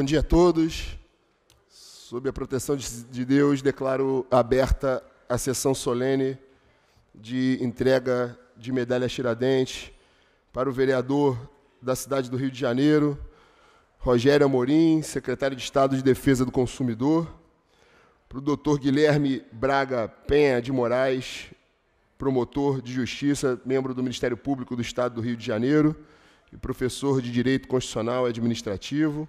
Bom dia a todos. Sob a proteção de Deus, declaro aberta a sessão solene de entrega de medalha Tiradentes para o vereador da cidade do Rio de Janeiro, Rogério Amorim, secretário de Estado de Defesa do Consumidor, para o doutor Guilherme Braga Penha de Moraes, promotor de justiça, membro do Ministério Público do Estado do Rio de Janeiro e professor de Direito Constitucional e Administrativo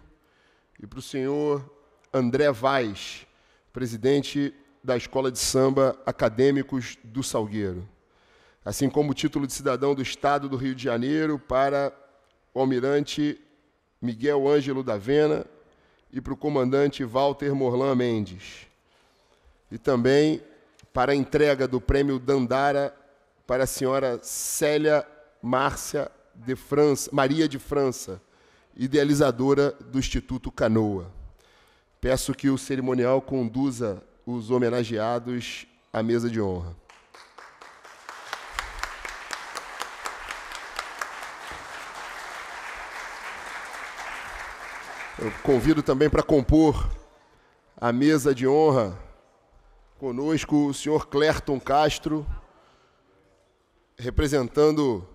e para o senhor André Vaz, presidente da Escola de Samba Acadêmicos do Salgueiro, assim como o título de cidadão do Estado do Rio de Janeiro para o almirante Miguel Ângelo da Vena e para o comandante Walter Morlan Mendes. E também para a entrega do prêmio Dandara para a senhora Célia Márcia de França, Maria de França, idealizadora do Instituto Canoa. Peço que o cerimonial conduza os homenageados à mesa de honra. Eu convido também para compor a mesa de honra conosco o senhor Clerton Castro, representando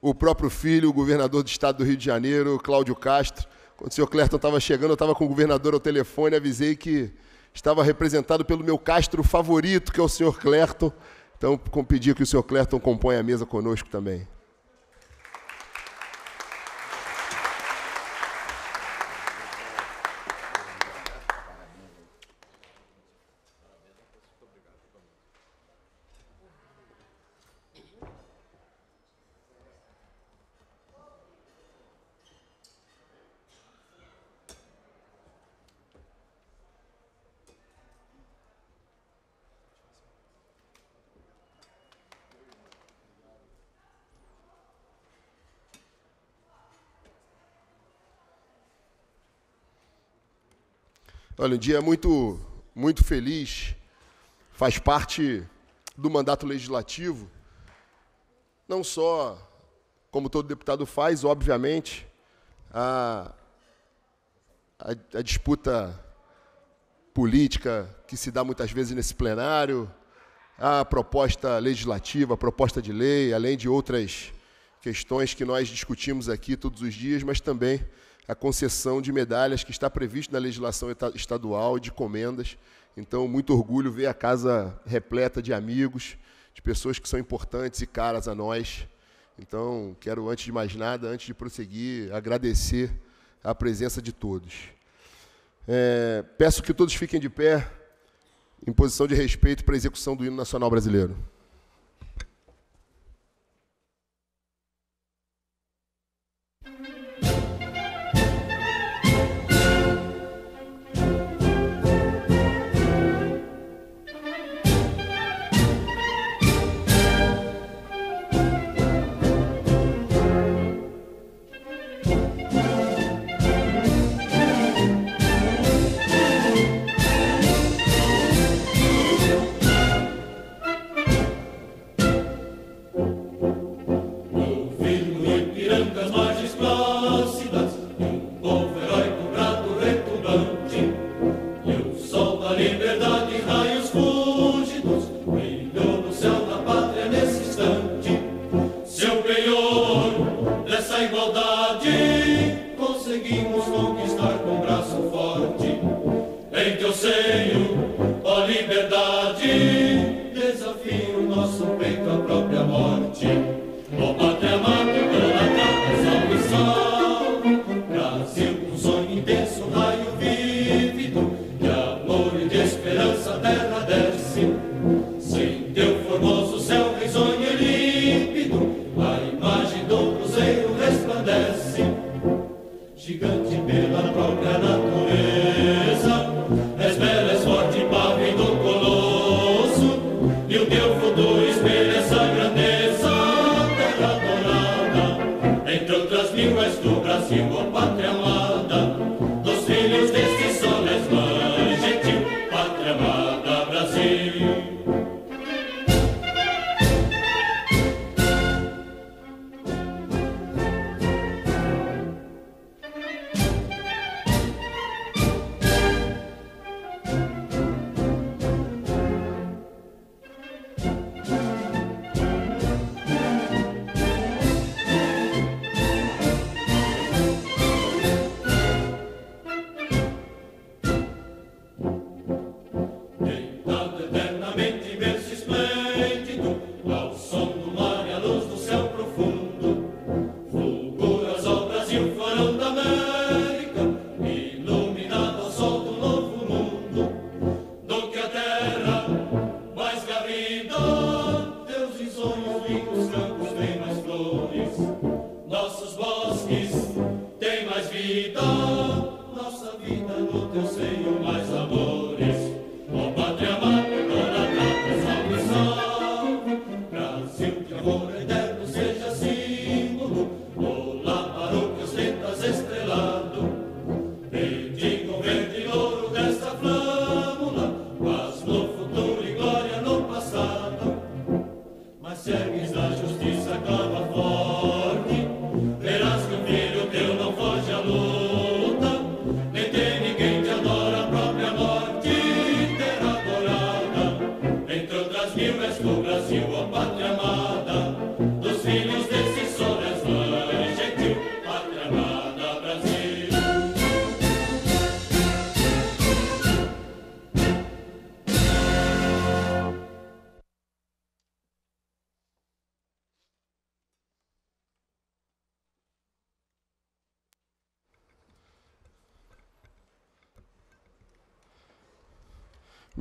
o próprio filho, o governador do estado do Rio de Janeiro, Cláudio Castro. Quando o senhor Clerton estava chegando, eu estava com o governador ao telefone, avisei que estava representado pelo meu Castro favorito, que é o senhor Clerton. Então, pedi que o senhor Clerton compõe a mesa conosco também. Olha, um dia é muito, muito feliz, faz parte do mandato legislativo, não só como todo deputado faz, obviamente, a, a, a disputa política que se dá muitas vezes nesse plenário, a proposta legislativa, a proposta de lei, além de outras questões que nós discutimos aqui todos os dias, mas também a concessão de medalhas que está previsto na legislação estadual e de comendas. Então, muito orgulho ver a casa repleta de amigos, de pessoas que são importantes e caras a nós. Então, quero, antes de mais nada, antes de prosseguir, agradecer a presença de todos. É, peço que todos fiquem de pé, em posição de respeito para a execução do hino nacional brasileiro.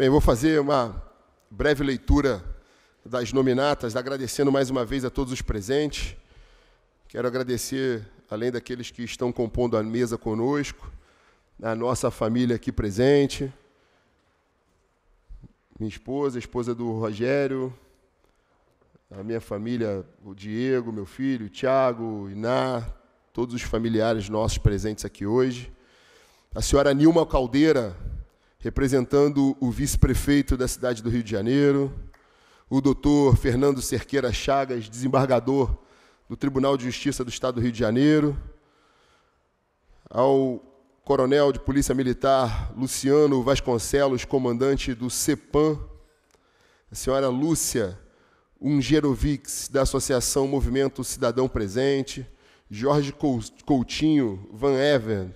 Bem, vou fazer uma breve leitura das nominatas, agradecendo mais uma vez a todos os presentes. Quero agradecer, além daqueles que estão compondo a mesa conosco, a nossa família aqui presente, minha esposa, a esposa do Rogério, a minha família, o Diego, meu filho, o Tiago, Iná, todos os familiares nossos presentes aqui hoje. A senhora Nilma Caldeira, representando o vice-prefeito da cidade do Rio de Janeiro, o doutor Fernando Cerqueira Chagas, desembargador do Tribunal de Justiça do Estado do Rio de Janeiro, ao coronel de Polícia Militar Luciano Vasconcelos, comandante do CEPAM, a senhora Lúcia Ungerovics, da Associação Movimento Cidadão Presente, Jorge Coutinho Van Even,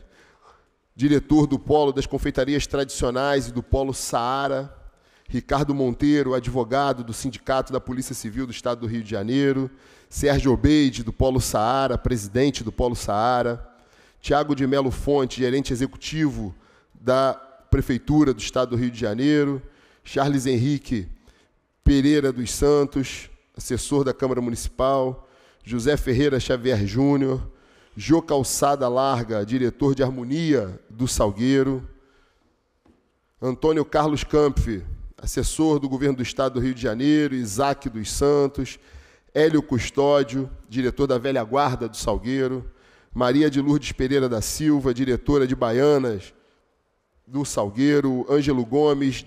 diretor do Polo das Confeitarias Tradicionais e do Polo Saara, Ricardo Monteiro, advogado do Sindicato da Polícia Civil do Estado do Rio de Janeiro, Sérgio Obeide, do Polo Saara, presidente do Polo Saara, Tiago de Melo Fonte, gerente executivo da Prefeitura do Estado do Rio de Janeiro, Charles Henrique Pereira dos Santos, assessor da Câmara Municipal, José Ferreira Xavier Júnior, Jô Calçada Larga, diretor de harmonia do Salgueiro. Antônio Carlos Campfi, assessor do governo do estado do Rio de Janeiro. Isaac dos Santos. Hélio Custódio, diretor da velha guarda do Salgueiro. Maria de Lourdes Pereira da Silva, diretora de Baianas do Salgueiro, Ângelo Gomes,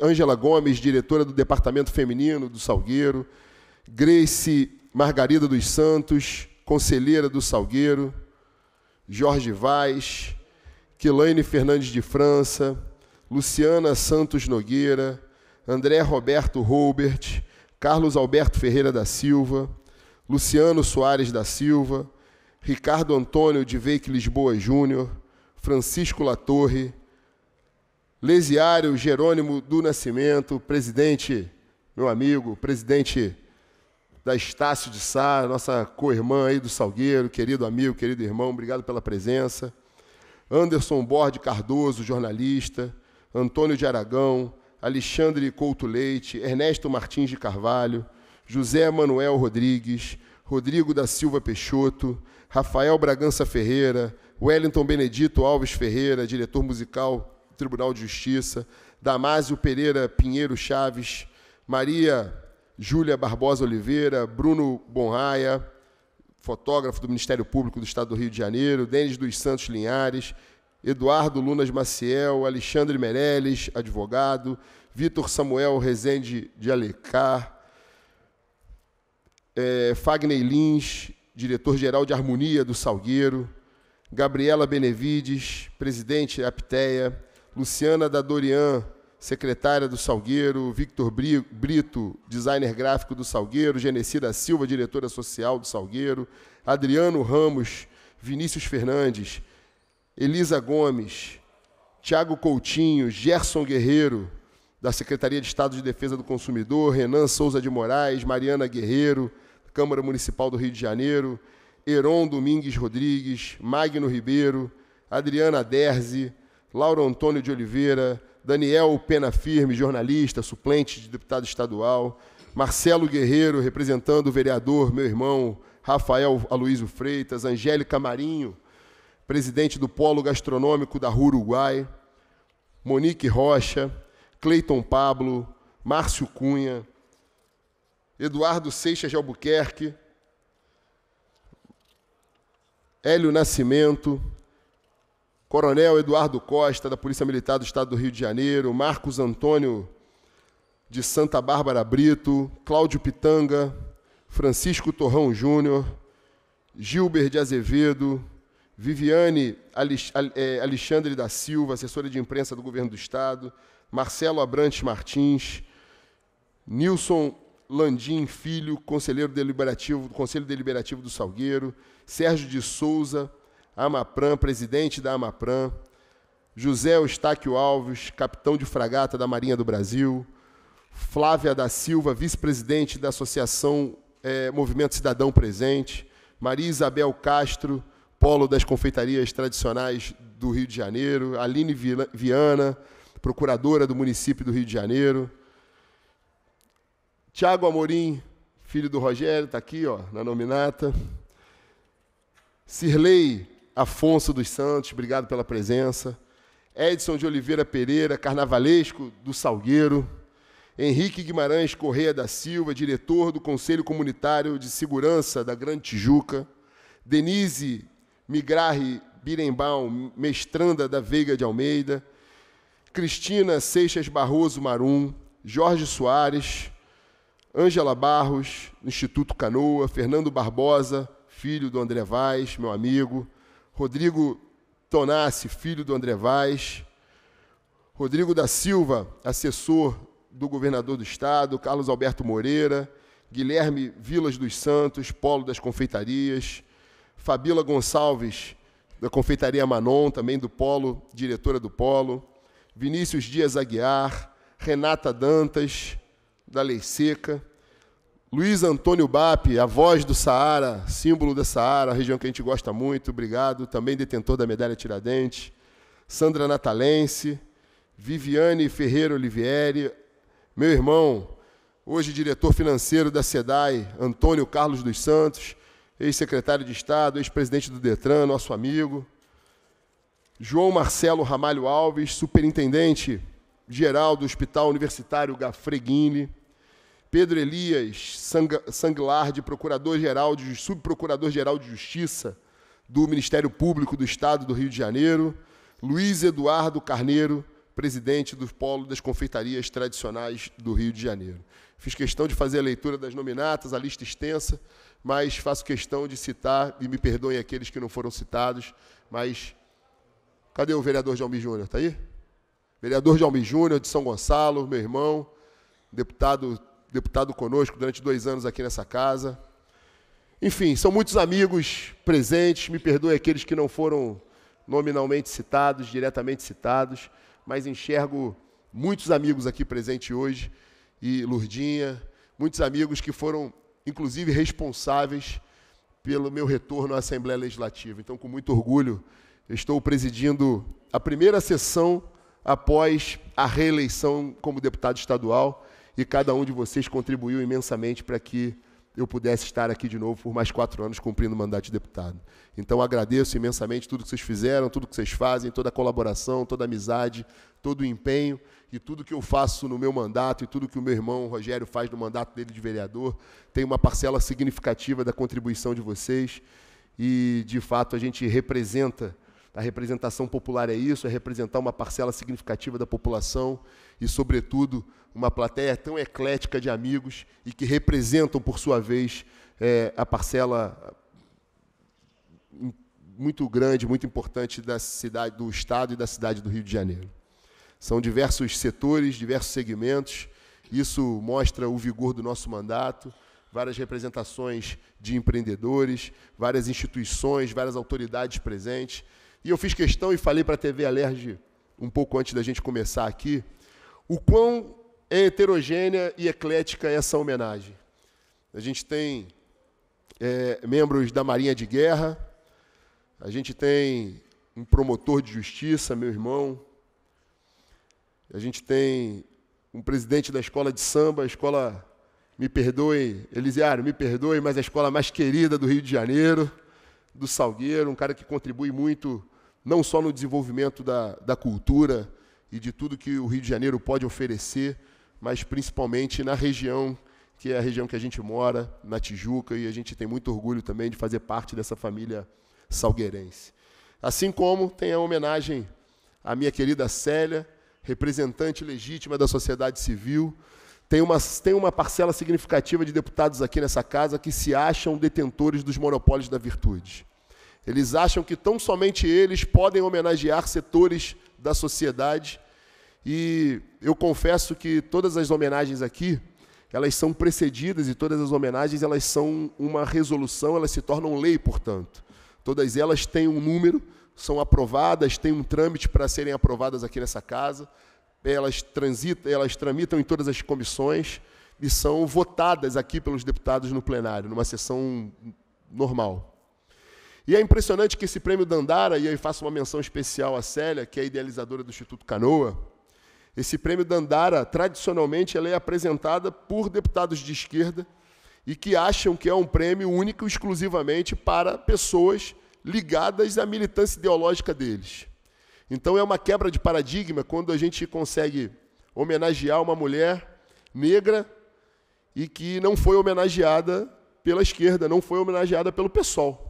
Ângela Gomes, diretora do Departamento Feminino do Salgueiro, Grace Margarida dos Santos, Conselheira do Salgueiro, Jorge Vaz, Quilaine Fernandes de França, Luciana Santos Nogueira, André Roberto Roubert, Carlos Alberto Ferreira da Silva, Luciano Soares da Silva, Ricardo Antônio de Veic Lisboa Júnior, Francisco Latorre, Lesiário Jerônimo do Nascimento, presidente, meu amigo, presidente da Estácio de Sá, nossa co-irmã aí do Salgueiro, querido amigo, querido irmão, obrigado pela presença. Anderson Borde Cardoso, jornalista, Antônio de Aragão, Alexandre Couto Leite, Ernesto Martins de Carvalho, José Manuel Rodrigues, Rodrigo da Silva Peixoto, Rafael Bragança Ferreira, Wellington Benedito Alves Ferreira, diretor musical do Tribunal de Justiça, Damásio Pereira Pinheiro Chaves, Maria Júlia Barbosa Oliveira, Bruno Bonraia, fotógrafo do Ministério Público do Estado do Rio de Janeiro, Denis dos Santos Linhares, Eduardo Lunas Maciel, Alexandre Meirelles, advogado, Vitor Samuel Rezende de Alecar, é, Fagney Lins, diretor-geral de Harmonia do Salgueiro, Gabriela Benevides, presidente Apteia, Luciana da Dorian, secretária do Salgueiro, Victor Brito, designer gráfico do Salgueiro, Genecida Silva, diretora social do Salgueiro, Adriano Ramos, Vinícius Fernandes, Elisa Gomes, Tiago Coutinho, Gerson Guerreiro, da Secretaria de Estado de Defesa do Consumidor, Renan Souza de Moraes, Mariana Guerreiro, Câmara Municipal do Rio de Janeiro, Heron Domingues Rodrigues, Magno Ribeiro, Adriana Derzi, Lauro Antônio de Oliveira, Daniel Pena Firme, jornalista, suplente de deputado estadual, Marcelo Guerreiro, representando o vereador, meu irmão, Rafael Aloysio Freitas, Angélica Marinho, presidente do Polo Gastronômico da Rua Uruguai, Monique Rocha, Cleiton Pablo, Márcio Cunha, Eduardo Seixas de Albuquerque, Hélio Nascimento, Coronel Eduardo Costa, da Polícia Militar do Estado do Rio de Janeiro, Marcos Antônio de Santa Bárbara Brito, Cláudio Pitanga, Francisco Torrão Júnior, Gilber de Azevedo, Viviane é, Alexandre da Silva, assessora de imprensa do Governo do Estado, Marcelo Abrantes Martins, Nilson Landim Filho, conselheiro deliberativo do Conselho Deliberativo do Salgueiro, Sérgio de Souza, Amapran, presidente da Amapran, José Eustáquio Alves, capitão de fragata da Marinha do Brasil, Flávia da Silva, vice-presidente da Associação é, Movimento Cidadão Presente, Maria Isabel Castro, polo das confeitarias tradicionais do Rio de Janeiro, Aline Viana, procuradora do município do Rio de Janeiro, Tiago Amorim, filho do Rogério, está aqui ó, na nominata, Cirlei Afonso dos Santos, obrigado pela presença. Edson de Oliveira Pereira, carnavalesco do Salgueiro. Henrique Guimarães Correia da Silva, diretor do Conselho Comunitário de Segurança da Grande Tijuca. Denise Migrarri Birembaum, mestranda da Veiga de Almeida. Cristina Seixas Barroso Marum, Jorge Soares, Ângela Barros, Instituto Canoa, Fernando Barbosa, filho do André Vaz, meu amigo, Rodrigo Tonassi, filho do André Vaz, Rodrigo da Silva, assessor do governador do estado, Carlos Alberto Moreira, Guilherme Vilas dos Santos, Polo das Confeitarias, Fabila Gonçalves, da Confeitaria Manon, também do Polo, diretora do Polo, Vinícius Dias Aguiar, Renata Dantas, da Lei Seca, Luiz Antônio Bap, a voz do Saara, símbolo da Saara, região que a gente gosta muito, obrigado. Também detentor da medalha Tiradentes. Sandra Natalense, Viviane Ferreira Olivieri, meu irmão, hoje diretor financeiro da SEDAI, Antônio Carlos dos Santos, ex-secretário de Estado, ex-presidente do Detran, nosso amigo. João Marcelo Ramalho Alves, superintendente geral do Hospital Universitário Gafreguini. Pedro Elias Sanglardi, procurador-geral de subprocurador-geral de Justiça do Ministério Público do Estado do Rio de Janeiro, Luiz Eduardo Carneiro, presidente do Polo das Confeitarias Tradicionais do Rio de Janeiro. Fiz questão de fazer a leitura das nominatas, a lista extensa, mas faço questão de citar, e me perdoem aqueles que não foram citados, mas cadê o vereador Jalmi Júnior? Está aí? Vereador Jalmi Júnior, de São Gonçalo, meu irmão, deputado deputado conosco durante dois anos aqui nessa casa. Enfim, são muitos amigos presentes, me perdoem aqueles que não foram nominalmente citados, diretamente citados, mas enxergo muitos amigos aqui presentes hoje, e Lurdinha, muitos amigos que foram, inclusive, responsáveis pelo meu retorno à Assembleia Legislativa. Então, com muito orgulho, estou presidindo a primeira sessão após a reeleição como deputado estadual e cada um de vocês contribuiu imensamente para que eu pudesse estar aqui de novo por mais quatro anos cumprindo o mandato de deputado. Então agradeço imensamente tudo que vocês fizeram, tudo que vocês fazem, toda a colaboração, toda a amizade, todo o empenho e tudo que eu faço no meu mandato e tudo que o meu irmão Rogério faz no mandato dele de vereador tem uma parcela significativa da contribuição de vocês e de fato a gente representa a representação popular é isso, é representar uma parcela significativa da população e, sobretudo, uma plateia tão eclética de amigos e que representam, por sua vez, é, a parcela hum, muito grande, muito importante da cidade, do Estado e da cidade do Rio de Janeiro. São diversos setores, diversos segmentos. Isso mostra o vigor do nosso mandato, várias representações de empreendedores, várias instituições, várias autoridades presentes. E eu fiz questão e falei para a TV Alerj um pouco antes da gente começar aqui, o quão é heterogênea e eclética é essa homenagem. A gente tem é, membros da Marinha de Guerra, a gente tem um promotor de justiça, meu irmão, a gente tem um presidente da escola de samba, a escola, me perdoe, Elisiário, me perdoe, mas a escola mais querida do Rio de Janeiro, do Salgueiro, um cara que contribui muito, não só no desenvolvimento da, da cultura, e de tudo que o Rio de Janeiro pode oferecer, mas principalmente na região que é a região que a gente mora, na Tijuca, e a gente tem muito orgulho também de fazer parte dessa família salgueirense. Assim como tem a homenagem à minha querida Célia, representante legítima da sociedade civil. Tem uma, tem uma parcela significativa de deputados aqui nessa casa que se acham detentores dos monopólios da virtude. Eles acham que tão somente eles podem homenagear setores da sociedade. E eu confesso que todas as homenagens aqui, elas são precedidas e todas as homenagens elas são uma resolução, elas se tornam lei, portanto. Todas elas têm um número, são aprovadas, têm um trâmite para serem aprovadas aqui nessa casa. Elas transitam, elas tramitam em todas as comissões e são votadas aqui pelos deputados no plenário, numa sessão normal. E é impressionante que esse prêmio Dandara, e aí faço uma menção especial à Célia, que é idealizadora do Instituto Canoa, esse prêmio Dandara, tradicionalmente, ela é apresentada por deputados de esquerda e que acham que é um prêmio único exclusivamente para pessoas ligadas à militância ideológica deles. Então é uma quebra de paradigma quando a gente consegue homenagear uma mulher negra e que não foi homenageada pela esquerda, não foi homenageada pelo pessoal.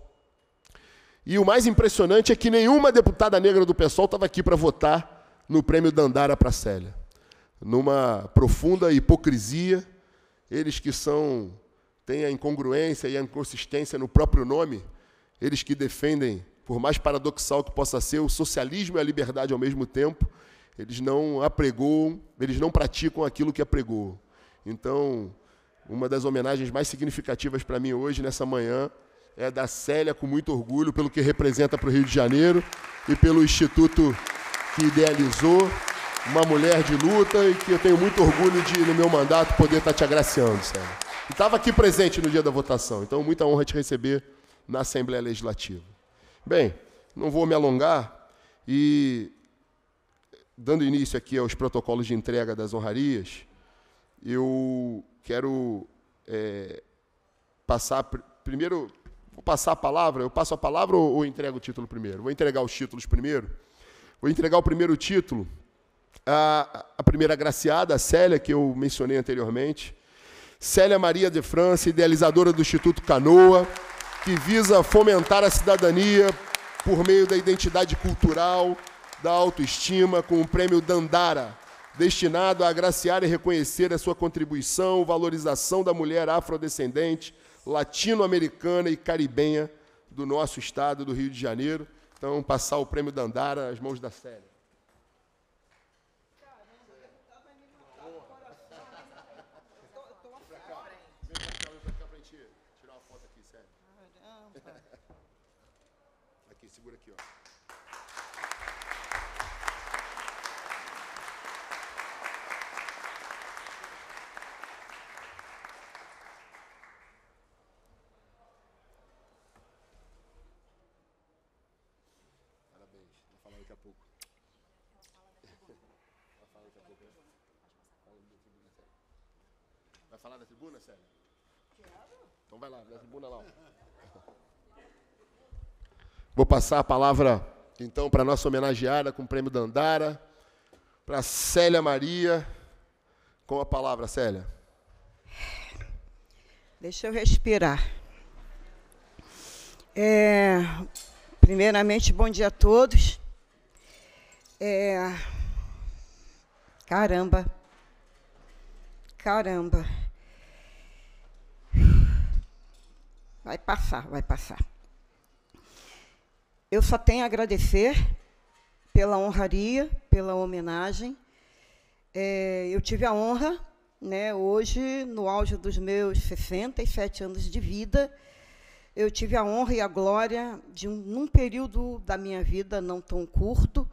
E o mais impressionante é que nenhuma deputada negra do PSOL estava aqui para votar no prêmio Dandara para Célia. Numa profunda hipocrisia, eles que são têm a incongruência e a inconsistência no próprio nome, eles que defendem, por mais paradoxal que possa ser, o socialismo e a liberdade ao mesmo tempo, eles não apregoam, eles não praticam aquilo que apregou. Então, uma das homenagens mais significativas para mim hoje, nessa manhã, é, da Célia com muito orgulho pelo que representa para o Rio de Janeiro e pelo instituto que idealizou uma mulher de luta e que eu tenho muito orgulho de, no meu mandato, poder estar tá te agraciando, Célia. E estava aqui presente no dia da votação, então muita honra te receber na Assembleia Legislativa. Bem, não vou me alongar e, dando início aqui aos protocolos de entrega das honrarias, eu quero é, passar, pr primeiro, passar a palavra? Eu passo a palavra ou, ou entrego o título primeiro? Vou entregar os títulos primeiro. Vou entregar o primeiro título. A, a primeira agraciada, a Célia, que eu mencionei anteriormente. Célia Maria de França, idealizadora do Instituto Canoa, que visa fomentar a cidadania por meio da identidade cultural, da autoestima, com o prêmio Dandara, destinado a agraciar e reconhecer a sua contribuição, valorização da mulher afrodescendente latino-americana e caribenha do nosso estado do Rio de Janeiro. Então, passar o prêmio da andara às mãos da série. falar da tribuna, Célia? Quero. Então vai lá, da tribuna lá. Vou passar a palavra, então, para a nossa homenageada com o prêmio Dandara, para Célia Maria. Com a palavra, Célia. Deixa eu respirar. É, primeiramente, bom dia a todos. É, caramba, caramba. Vai passar, vai passar. Eu só tenho a agradecer pela honraria, pela homenagem. É, eu tive a honra, né, hoje, no auge dos meus 67 anos de vida, eu tive a honra e a glória de, um, num período da minha vida não tão curto,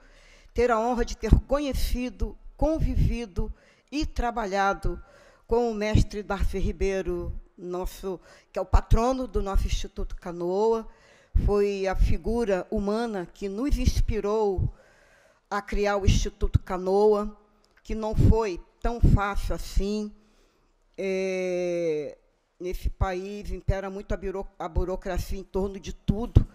ter a honra de ter conhecido, convivido e trabalhado com o mestre Darcy Ribeiro nosso, que é o patrono do nosso Instituto Canoa, foi a figura humana que nos inspirou a criar o Instituto Canoa, que não foi tão fácil assim. É, nesse país impera muito a, buro, a burocracia em torno de tudo.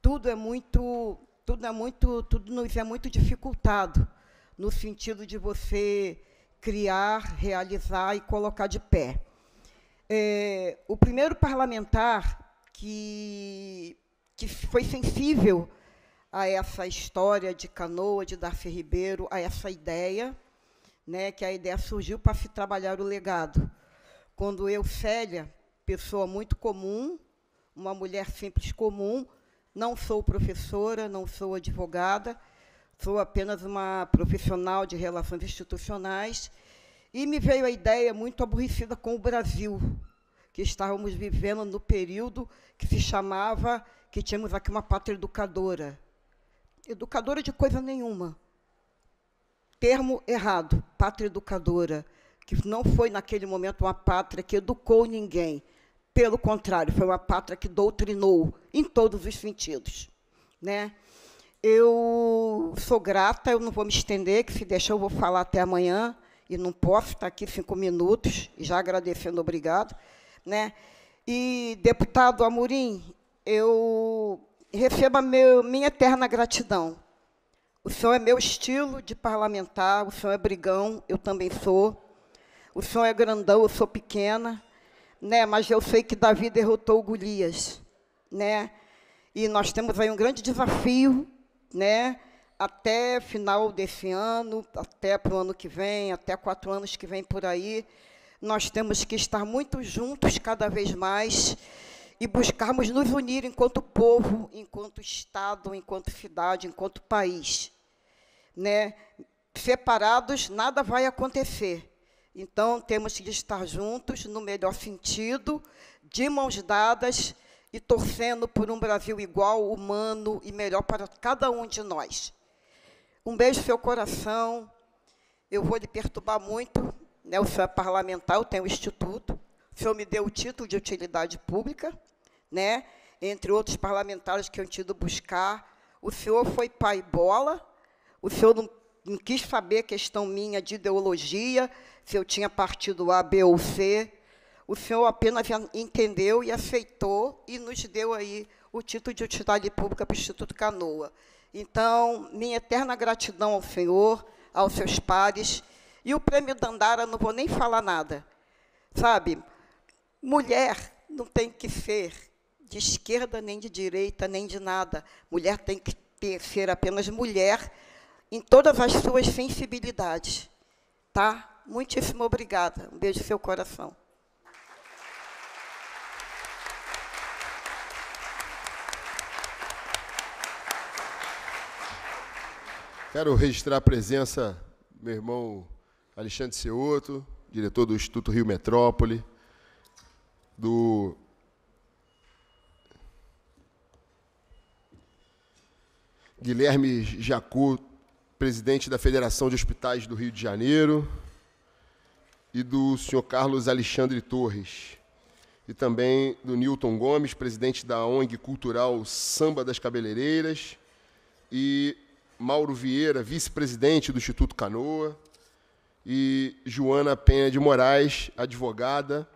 Tudo é muito, tudo é muito, tudo nos é muito dificultado no sentido de você criar, realizar e colocar de pé é, o primeiro parlamentar que, que foi sensível a essa história de Canoa, de Darcy Ribeiro, a essa ideia, né, que a ideia surgiu para se trabalhar o legado. Quando eu, Célia, pessoa muito comum, uma mulher simples comum, não sou professora, não sou advogada, sou apenas uma profissional de relações institucionais e me veio a ideia muito aborrecida com o Brasil, que estávamos vivendo no período que se chamava, que tínhamos aqui uma pátria educadora. Educadora de coisa nenhuma. Termo errado, pátria educadora, que não foi naquele momento uma pátria que educou ninguém. Pelo contrário, foi uma pátria que doutrinou em todos os sentidos. Né? Eu sou grata, eu não vou me estender, que se deixar eu vou falar até amanhã e não posso estar aqui cinco minutos, já agradecendo, obrigado. Né? E, deputado Amorim, eu recebo meu, minha eterna gratidão. O senhor é meu estilo de parlamentar, o senhor é brigão, eu também sou. O senhor é grandão, eu sou pequena, né? Mas eu sei que Davi derrotou Golias, né? E nós temos aí um grande desafio, né? até final desse ano, até para o ano que vem, até quatro anos que vem por aí, nós temos que estar muito juntos cada vez mais e buscarmos nos unir enquanto povo, enquanto Estado, enquanto cidade, enquanto país. Né? Separados, nada vai acontecer. Então, temos que estar juntos, no melhor sentido, de mãos dadas e torcendo por um Brasil igual, humano e melhor para cada um de nós. Um beijo no seu coração. Eu vou lhe perturbar muito. Né? O senhor é parlamentar, eu tenho um instituto. O senhor me deu o título de utilidade pública, né? entre outros parlamentares que eu tido buscar. O senhor foi pai bola. O senhor não, não quis saber questão minha de ideologia, se eu tinha partido A, B ou C. O senhor apenas entendeu e aceitou e nos deu aí o título de utilidade pública para o Instituto Canoa. Então, minha eterna gratidão ao Senhor, aos seus pares. E o prêmio Dandara, não vou nem falar nada. Sabe, mulher não tem que ser de esquerda, nem de direita, nem de nada. Mulher tem que ter, ser apenas mulher em todas as suas sensibilidades. Tá? Muitíssimo obrigada. Um beijo no seu coração. Quero registrar a presença do meu irmão Alexandre Ceoto, diretor do Instituto Rio Metrópole, do Guilherme Jacu, presidente da Federação de Hospitais do Rio de Janeiro, e do senhor Carlos Alexandre Torres, e também do Newton Gomes, presidente da ONG Cultural Samba das Cabeleireiras, e Mauro Vieira, vice-presidente do Instituto Canoa, e Joana Penha de Moraes, advogada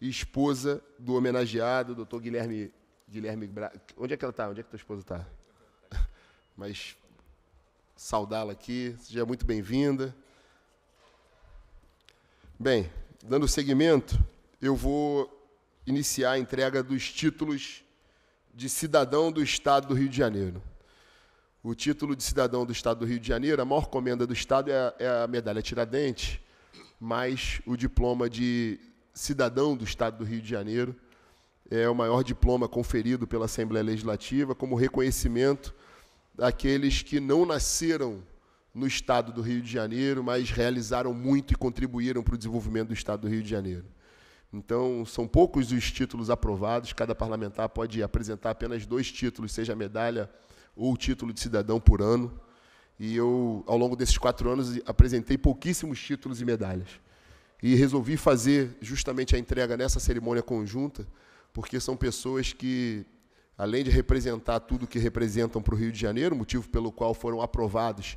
e esposa do homenageado, doutor Guilherme. Guilherme Bra... Onde é que ela está? Onde é que tua esposa está? Mas saudá-la aqui, seja muito bem-vinda. Bem, dando seguimento, eu vou iniciar a entrega dos títulos de cidadão do Estado do Rio de Janeiro. O título de cidadão do Estado do Rio de Janeiro, a maior comenda do Estado é a, é a medalha Tiradentes, mas o diploma de cidadão do Estado do Rio de Janeiro. É o maior diploma conferido pela Assembleia Legislativa como reconhecimento daqueles que não nasceram no Estado do Rio de Janeiro, mas realizaram muito e contribuíram para o desenvolvimento do Estado do Rio de Janeiro. Então, são poucos os títulos aprovados, cada parlamentar pode apresentar apenas dois títulos, seja a medalha ou o título de cidadão por ano. E eu, ao longo desses quatro anos, apresentei pouquíssimos títulos e medalhas. E resolvi fazer justamente a entrega nessa cerimônia conjunta, porque são pessoas que, além de representar tudo que representam para o Rio de Janeiro, motivo pelo qual foram aprovados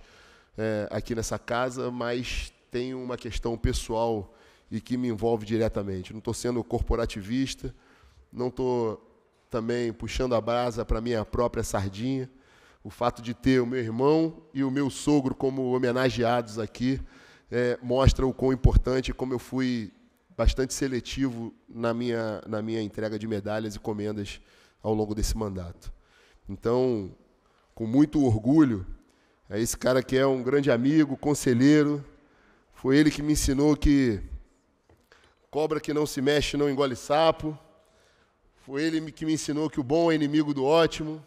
é, aqui nessa casa, mas tem uma questão pessoal e que me envolve diretamente. Não estou sendo corporativista, não estou também puxando a brasa para minha própria sardinha o fato de ter o meu irmão e o meu sogro como homenageados aqui é, mostra o quão importante, como eu fui bastante seletivo na minha, na minha entrega de medalhas e comendas ao longo desse mandato. Então, com muito orgulho, é esse cara que é um grande amigo, conselheiro, foi ele que me ensinou que cobra que não se mexe não engole sapo, foi ele que me ensinou que o bom é inimigo do ótimo,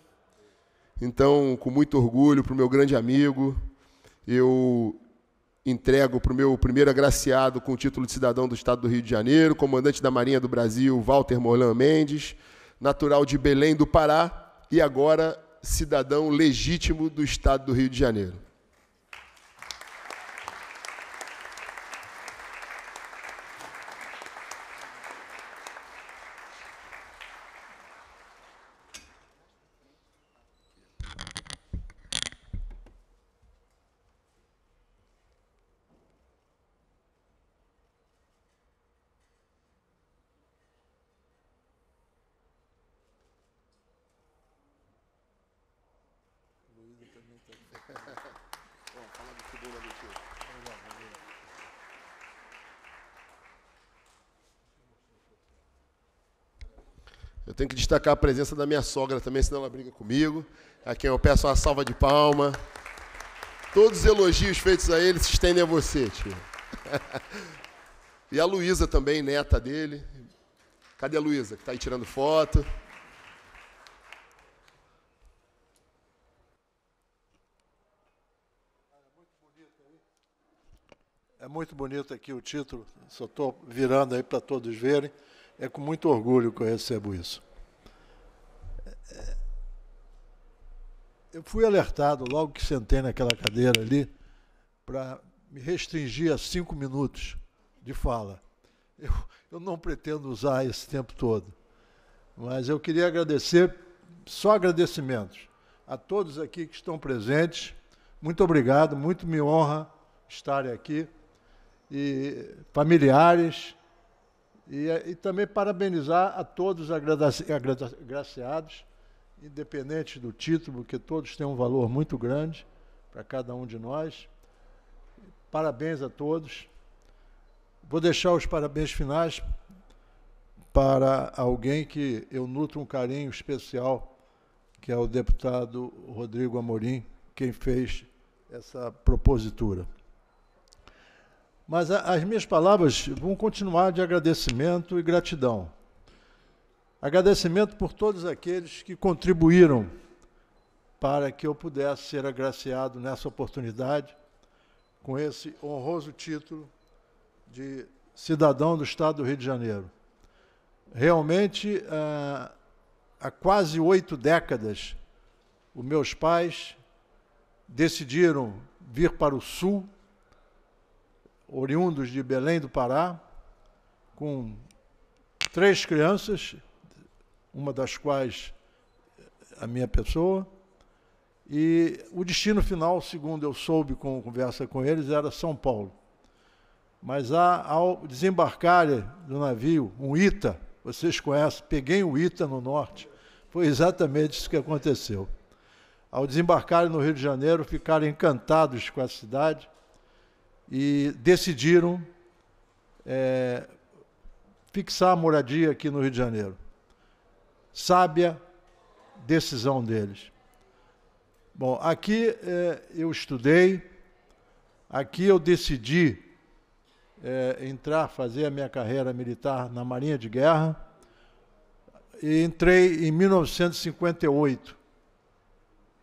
então, com muito orgulho, para o meu grande amigo, eu entrego para o meu primeiro agraciado com o título de cidadão do Estado do Rio de Janeiro, comandante da Marinha do Brasil, Walter Morlan Mendes, natural de Belém do Pará e agora cidadão legítimo do Estado do Rio de Janeiro. destacar a presença da minha sogra também, senão ela briga comigo, a quem eu peço uma salva de palma. Todos os elogios feitos a ele se estendem a você, tio. E a Luísa também, neta dele. Cadê a Luísa, que está aí tirando foto? É muito bonito aqui o título, só estou virando aí para todos verem. É com muito orgulho que eu recebo isso. eu fui alertado logo que sentei naquela cadeira ali para me restringir a cinco minutos de fala. Eu, eu não pretendo usar esse tempo todo, mas eu queria agradecer, só agradecimentos, a todos aqui que estão presentes. Muito obrigado, muito me honra estarem aqui, e familiares, e, e também parabenizar a todos os agraciados independente do título, que todos têm um valor muito grande para cada um de nós. Parabéns a todos. Vou deixar os parabéns finais para alguém que eu nutro um carinho especial, que é o deputado Rodrigo Amorim, quem fez essa propositura. Mas a, as minhas palavras vão continuar de agradecimento e gratidão. Agradecimento por todos aqueles que contribuíram para que eu pudesse ser agraciado nessa oportunidade com esse honroso título de cidadão do Estado do Rio de Janeiro. Realmente, eh, há quase oito décadas, os meus pais decidiram vir para o Sul, oriundos de Belém do Pará, com três crianças uma das quais eh, a minha pessoa. E o destino final, segundo eu soube com conversa com eles, era São Paulo. Mas ao desembarcar do navio, um ITA, vocês conhecem, peguei o um ITA no norte, foi exatamente isso que aconteceu. Ao desembarcarem no Rio de Janeiro, ficaram encantados com a cidade e decidiram é, fixar a moradia aqui no Rio de Janeiro sábia decisão deles. Bom, aqui é, eu estudei, aqui eu decidi eh, entrar, fazer a minha carreira militar na Marinha de Guerra e entrei em 1958.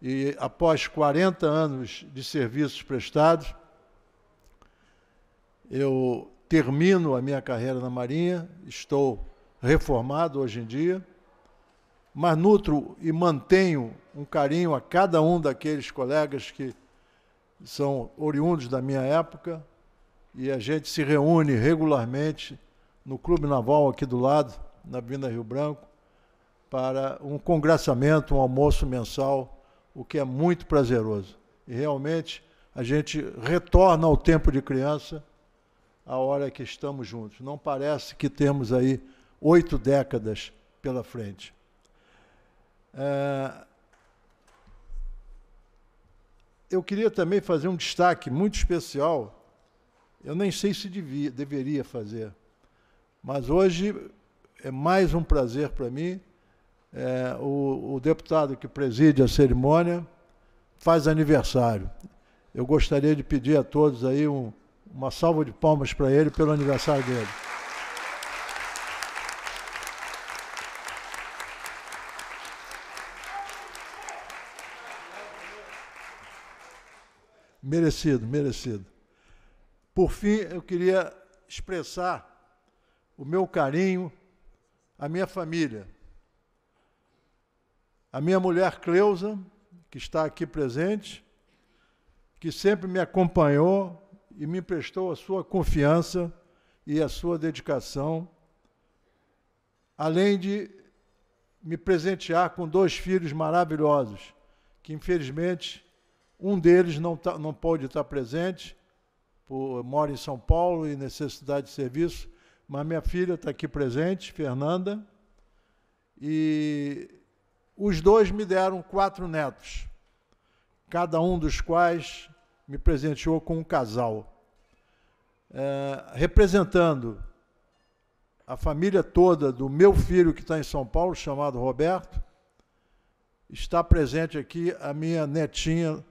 E após 40 anos de serviços prestados, eu termino a minha carreira na Marinha, estou reformado hoje em dia mas nutro e mantenho um carinho a cada um daqueles colegas que são oriundos da minha época e a gente se reúne regularmente no Clube Naval aqui do lado, na Avenida Rio Branco, para um congressamento, um almoço mensal, o que é muito prazeroso. E realmente a gente retorna ao tempo de criança, a hora que estamos juntos. Não parece que temos aí oito décadas pela frente. Ah, eu queria também fazer um destaque muito especial. Eu nem sei se devia, deveria fazer, mas hoje é mais um prazer para mim. É, o, o deputado que preside a cerimônia faz aniversário. Eu gostaria de pedir a todos aí um, uma salva de palmas para ele pelo aniversário dele. Merecido, merecido. Por fim, eu queria expressar o meu carinho à minha família. à minha mulher Cleusa, que está aqui presente, que sempre me acompanhou e me prestou a sua confiança e a sua dedicação, além de me presentear com dois filhos maravilhosos, que infelizmente um deles não, tá, não pôde estar presente, por, mora em São Paulo e necessidade de serviço, mas minha filha está aqui presente, Fernanda, e os dois me deram quatro netos, cada um dos quais me presenteou com um casal, é, representando a família toda do meu filho que está em São Paulo, chamado Roberto, está presente aqui a minha netinha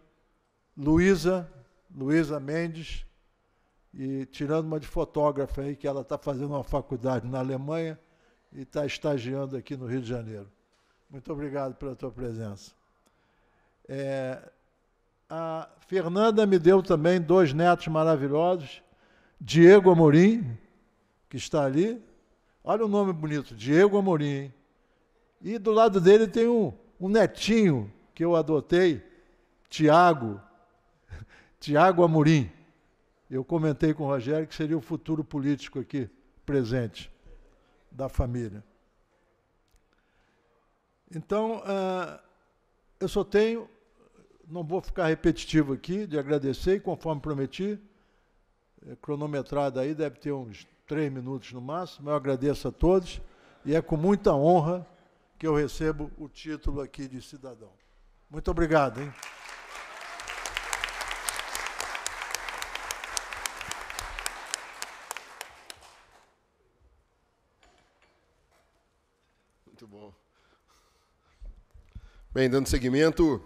Luísa, Luísa Mendes, e tirando uma de fotógrafa aí, que ela está fazendo uma faculdade na Alemanha e está estagiando aqui no Rio de Janeiro. Muito obrigado pela tua presença. É, a Fernanda me deu também dois netos maravilhosos, Diego Amorim, que está ali. Olha o nome bonito, Diego Amorim. Hein? E do lado dele tem um, um netinho que eu adotei, Tiago, Tiago Amorim. Eu comentei com o Rogério que seria o futuro político aqui presente da família. Então, ah, eu só tenho, não vou ficar repetitivo aqui, de agradecer, e conforme prometi, é, cronometrada aí, deve ter uns três minutos no máximo. Eu agradeço a todos e é com muita honra que eu recebo o título aqui de cidadão. Muito obrigado, hein? Bem, dando seguimento,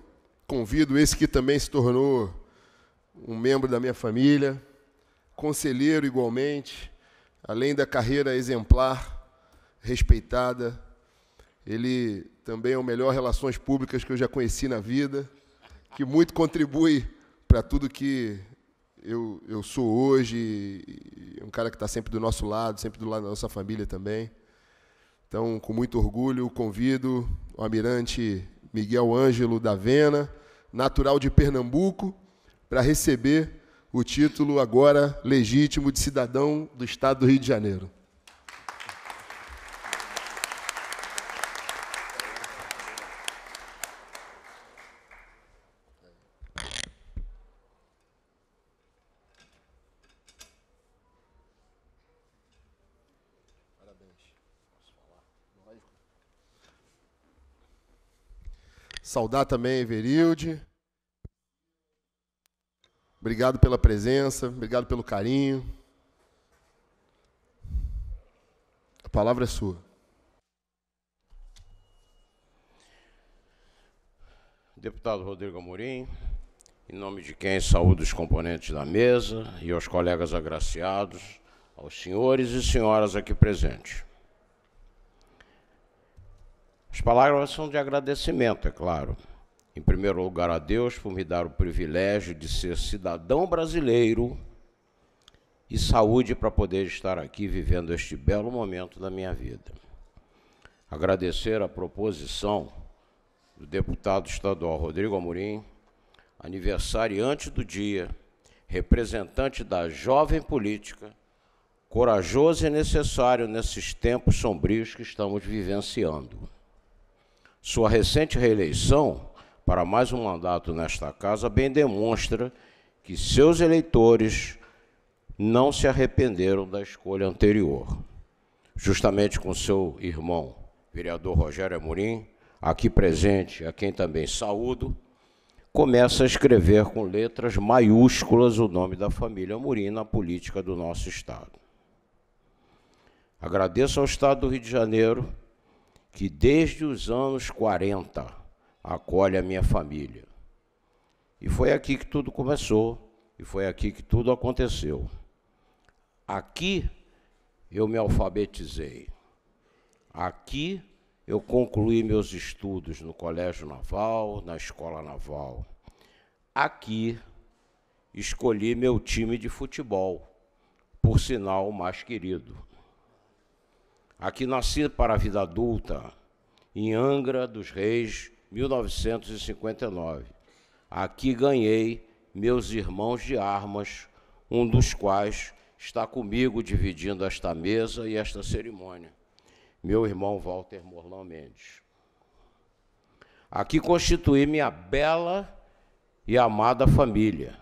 convido esse que também se tornou um membro da minha família, conselheiro igualmente, além da carreira exemplar, respeitada, ele também é o melhor relações públicas que eu já conheci na vida, que muito contribui para tudo que eu, eu sou hoje, é um cara que está sempre do nosso lado, sempre do lado da nossa família também. Então, com muito orgulho, convido o almirante Miguel Ângelo da Vena, natural de Pernambuco, para receber o título agora legítimo de cidadão do Estado do Rio de Janeiro. Saudar também Everilde. Obrigado pela presença, obrigado pelo carinho. A palavra é sua. Deputado Rodrigo Amorim, em nome de quem saúdo os componentes da mesa e aos colegas agraciados, aos senhores e senhoras aqui presentes. As palavras são de agradecimento, é claro. Em primeiro lugar, a Deus por me dar o privilégio de ser cidadão brasileiro e saúde para poder estar aqui vivendo este belo momento da minha vida. Agradecer a proposição do deputado estadual Rodrigo Amorim, aniversariante do dia, representante da jovem política, corajoso e necessário nesses tempos sombrios que estamos vivenciando. Sua recente reeleição para mais um mandato nesta casa bem demonstra que seus eleitores não se arrependeram da escolha anterior. Justamente com seu irmão, vereador Rogério Amorim, aqui presente, a quem também saúdo, começa a escrever com letras maiúsculas o nome da família Amorim na política do nosso Estado. Agradeço ao Estado do Rio de Janeiro que desde os anos 40 acolhe a minha família. E foi aqui que tudo começou, e foi aqui que tudo aconteceu. Aqui eu me alfabetizei. Aqui eu concluí meus estudos no Colégio Naval, na Escola Naval. Aqui escolhi meu time de futebol, por sinal o mais querido. Aqui nasci para a vida adulta, em Angra dos Reis, 1959. Aqui ganhei meus irmãos de armas, um dos quais está comigo dividindo esta mesa e esta cerimônia, meu irmão Walter Morlão Mendes. Aqui constituí minha bela e amada família,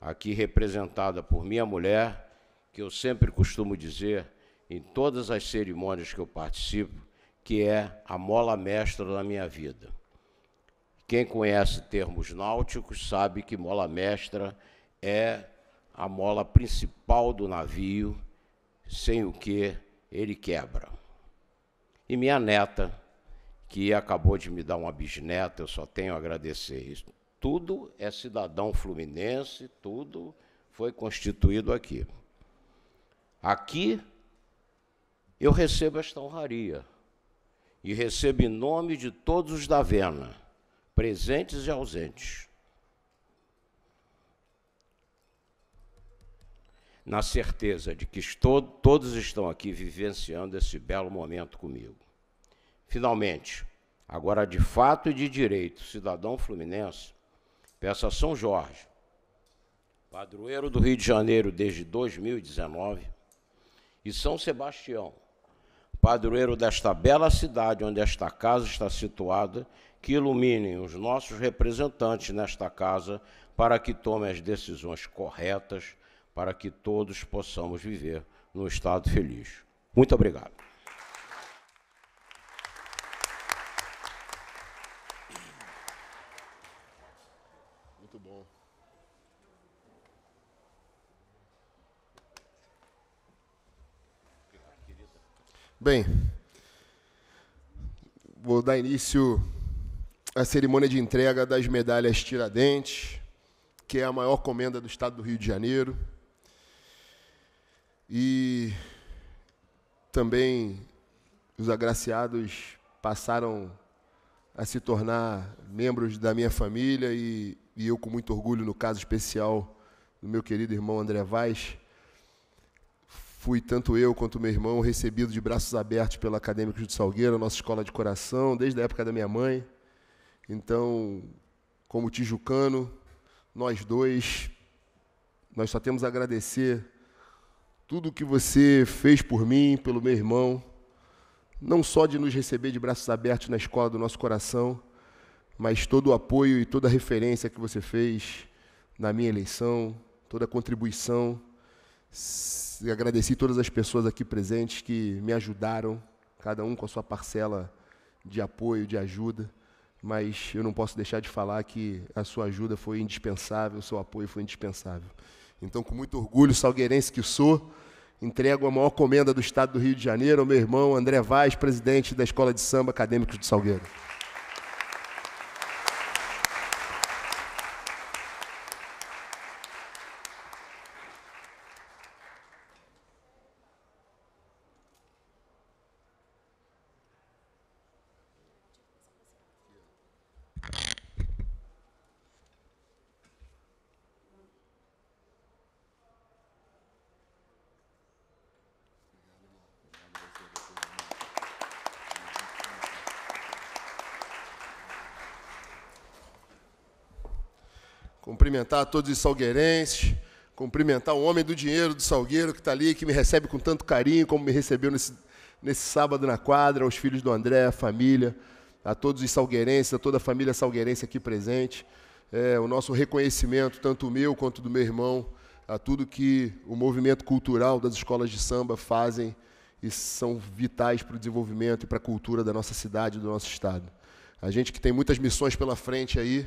aqui representada por minha mulher, que eu sempre costumo dizer em todas as cerimônias que eu participo, que é a mola mestra da minha vida. Quem conhece termos náuticos sabe que mola mestra é a mola principal do navio, sem o que ele quebra. E minha neta, que acabou de me dar uma bisneta, eu só tenho a agradecer isso. Tudo é cidadão fluminense, tudo foi constituído aqui. Aqui eu recebo esta honraria e recebo em nome de todos os da Vena, presentes e ausentes. Na certeza de que estou, todos estão aqui vivenciando esse belo momento comigo. Finalmente, agora de fato e de direito, cidadão fluminense, peço a São Jorge, padroeiro do Rio de Janeiro desde 2019, e São Sebastião, padroeiro desta bela cidade onde esta casa está situada, que iluminem os nossos representantes nesta casa para que tomem as decisões corretas, para que todos possamos viver no estado feliz. Muito obrigado. Bem, vou dar início à cerimônia de entrega das medalhas Tiradentes, que é a maior comenda do estado do Rio de Janeiro. E também os agraciados passaram a se tornar membros da minha família e, e eu, com muito orgulho, no caso especial do meu querido irmão André Vaz, fui, tanto eu quanto meu irmão, recebido de braços abertos pela Acadêmica de Salgueira, nossa escola de coração, desde a época da minha mãe. Então, como tijucano, nós dois, nós só temos a agradecer tudo o que você fez por mim, pelo meu irmão, não só de nos receber de braços abertos na escola do nosso coração, mas todo o apoio e toda a referência que você fez na minha eleição, toda a contribuição Agradeci todas as pessoas aqui presentes que me ajudaram, cada um com a sua parcela de apoio, de ajuda, mas eu não posso deixar de falar que a sua ajuda foi indispensável, o seu apoio foi indispensável. Então, com muito orgulho, salgueirense que sou, entrego a maior comenda do Estado do Rio de Janeiro ao meu irmão André Vaz, presidente da Escola de Samba Acadêmicos de Salgueiro. cumprimentar todos os salgueirenses, cumprimentar o homem do dinheiro do Salgueiro que está ali, que me recebe com tanto carinho como me recebeu nesse, nesse sábado na quadra, aos filhos do André, a família, a todos os salgueirenses, a toda a família salgueirense aqui presente. É, o nosso reconhecimento, tanto o meu quanto do meu irmão, a tudo que o movimento cultural das escolas de samba fazem e são vitais para o desenvolvimento e para a cultura da nossa cidade, do nosso estado. A gente que tem muitas missões pela frente aí,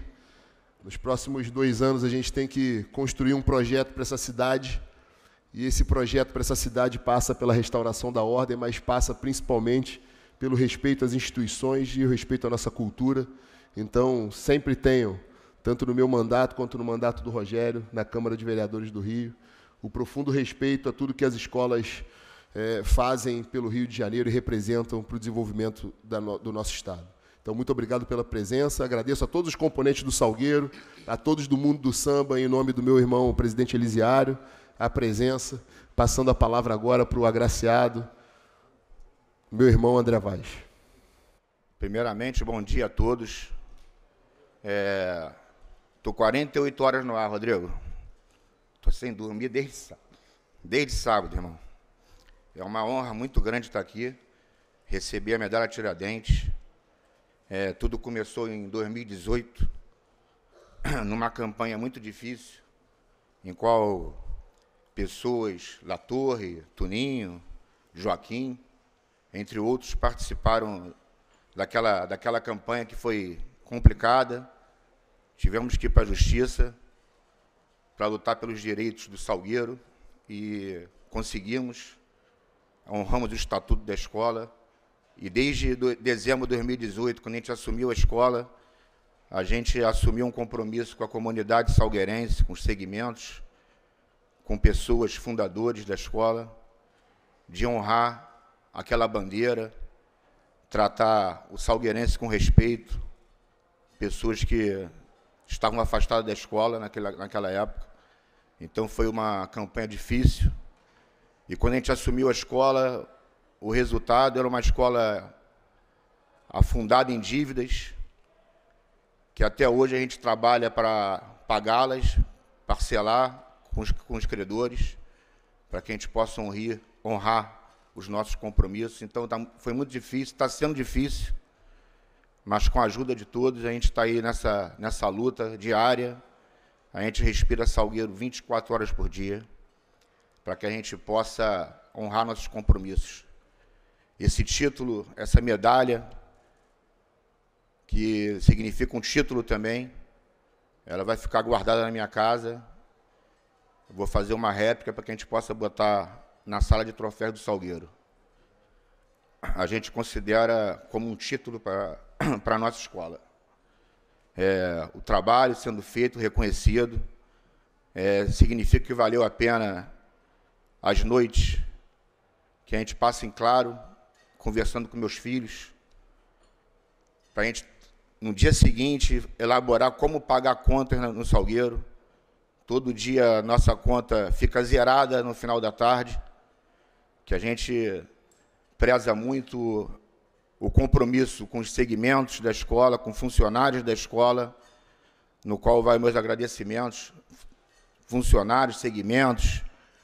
nos próximos dois anos a gente tem que construir um projeto para essa cidade. E esse projeto para essa cidade passa pela restauração da ordem, mas passa principalmente pelo respeito às instituições e o respeito à nossa cultura. Então, sempre tenho, tanto no meu mandato quanto no mandato do Rogério, na Câmara de Vereadores do Rio, o profundo respeito a tudo que as escolas é, fazem pelo Rio de Janeiro e representam para o desenvolvimento da, do nosso Estado. Então, muito obrigado pela presença. Agradeço a todos os componentes do Salgueiro, a todos do mundo do samba, em nome do meu irmão, o presidente Elisiário, a presença. Passando a palavra agora para o agraciado, meu irmão André Vaz. Primeiramente, bom dia a todos. Estou é... 48 horas no ar, Rodrigo. Estou sem dormir desde sábado. Desde sábado, irmão. É uma honra muito grande estar aqui, receber a medalha Tiradentes é, tudo começou em 2018, numa campanha muito difícil, em qual pessoas, La Torre, Tuninho, Joaquim, entre outros, participaram daquela, daquela campanha que foi complicada. Tivemos que ir para a justiça para lutar pelos direitos do Salgueiro e conseguimos, honramos o estatuto da escola e desde dezembro de 2018, quando a gente assumiu a escola, a gente assumiu um compromisso com a comunidade salgueirense, com os segmentos, com pessoas fundadores da escola, de honrar aquela bandeira, tratar o salgueirense com respeito, pessoas que estavam afastadas da escola naquela, naquela época. Então foi uma campanha difícil. E quando a gente assumiu a escola, o resultado era uma escola afundada em dívidas, que até hoje a gente trabalha para pagá-las, parcelar com os, com os credores, para que a gente possa honrir, honrar os nossos compromissos. Então tá, foi muito difícil, está sendo difícil, mas com a ajuda de todos a gente está aí nessa, nessa luta diária. A gente respira Salgueiro 24 horas por dia, para que a gente possa honrar nossos compromissos esse título, essa medalha, que significa um título também. Ela vai ficar guardada na minha casa. Eu vou fazer uma réplica para que a gente possa botar na sala de troféus do Salgueiro. A gente considera como um título para a nossa escola. É, o trabalho sendo feito, reconhecido, é, significa que valeu a pena as noites que a gente passa em claro, conversando com meus filhos, para a gente, no dia seguinte, elaborar como pagar contas no Salgueiro. Todo dia a nossa conta fica zerada no final da tarde, que a gente preza muito o compromisso com os segmentos da escola, com funcionários da escola, no qual vai meus agradecimentos, funcionários, segmentos,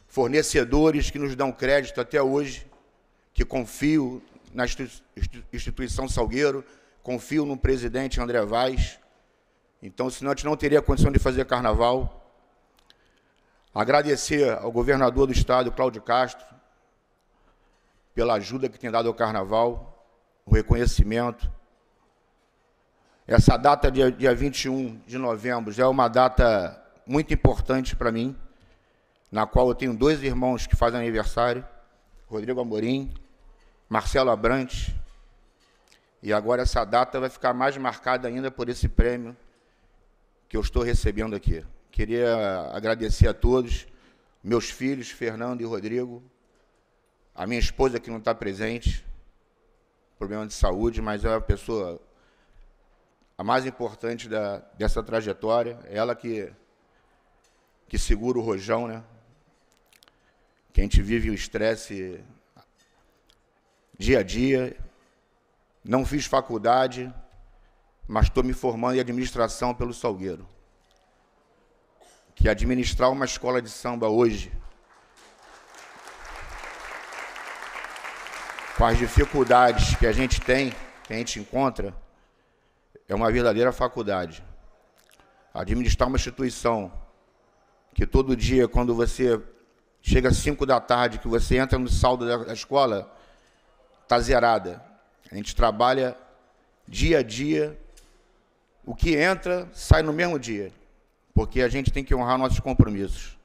fornecedores que nos dão crédito até hoje, que confio na instituição Salgueiro, confio no presidente André Vaz. Então, senão a gente não teria condição de fazer carnaval. Agradecer ao governador do estado, Cláudio Castro, pela ajuda que tem dado ao carnaval, o reconhecimento. Essa data, dia, dia 21 de novembro, já é uma data muito importante para mim, na qual eu tenho dois irmãos que fazem aniversário, Rodrigo Amorim Marcelo Abrantes. E agora essa data vai ficar mais marcada ainda por esse prêmio que eu estou recebendo aqui. Queria agradecer a todos, meus filhos, Fernando e Rodrigo, a minha esposa que não está presente, problema de saúde, mas é a pessoa a mais importante da, dessa trajetória, ela que, que segura o rojão, né? Que a gente vive o estresse dia a dia. Não fiz faculdade, mas estou me formando em administração pelo Salgueiro. Que é administrar uma escola de samba hoje, com as dificuldades que a gente tem, que a gente encontra, é uma verdadeira faculdade. Administrar uma instituição que todo dia, quando você chega às 5 da tarde, que você entra no saldo da escola, tá zerada. A gente trabalha dia a dia. O que entra, sai no mesmo dia. Porque a gente tem que honrar nossos compromissos.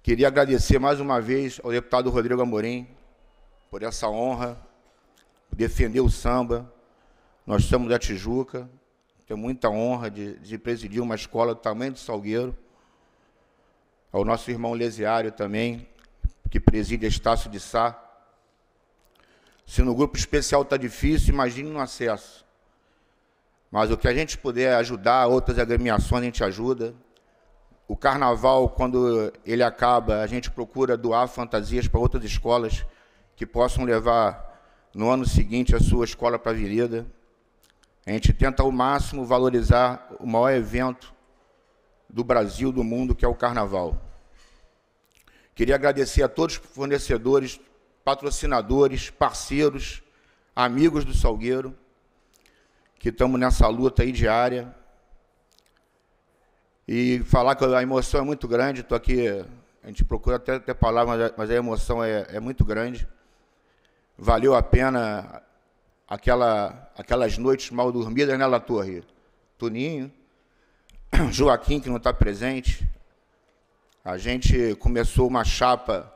Queria agradecer mais uma vez ao deputado Rodrigo Amorim por essa honra, por defender o samba. Nós somos da Tijuca, tenho muita honra de, de presidir uma escola do tamanho do Salgueiro. Ao nosso irmão Lesiário também, que preside Estácio de Sá. Se no grupo especial está difícil, imagine no acesso. Mas o que a gente puder ajudar, outras agremiações a gente ajuda. O carnaval, quando ele acaba, a gente procura doar fantasias para outras escolas que possam levar no ano seguinte a sua escola para a avenida. A gente tenta ao máximo valorizar o maior evento do Brasil, do mundo, que é o carnaval. Queria agradecer a todos os fornecedores, patrocinadores, parceiros, amigos do Salgueiro, que estamos nessa luta aí diária. E falar que a emoção é muito grande, estou aqui, a gente procura até ter palavras, mas a emoção é, é muito grande. Valeu a pena aquela, aquelas noites mal dormidas, né, La Torre? Tuninho, Joaquim, que não está presente, a gente começou uma chapa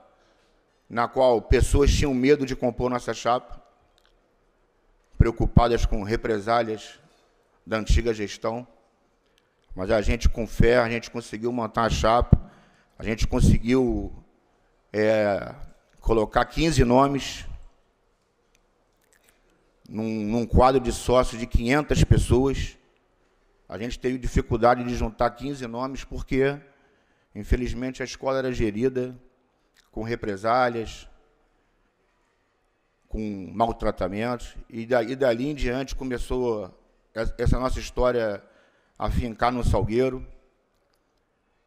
na qual pessoas tinham medo de compor nossa chapa, preocupadas com represálias da antiga gestão. Mas a gente, com fé, a gente conseguiu montar a chapa, a gente conseguiu é, colocar 15 nomes num, num, quadro de sócios de 500 pessoas. A gente teve dificuldade de juntar 15 nomes porque Infelizmente, a escola era gerida com represálias, com maltratamentos, e, daí dali em diante começou essa nossa história a fincar no Salgueiro.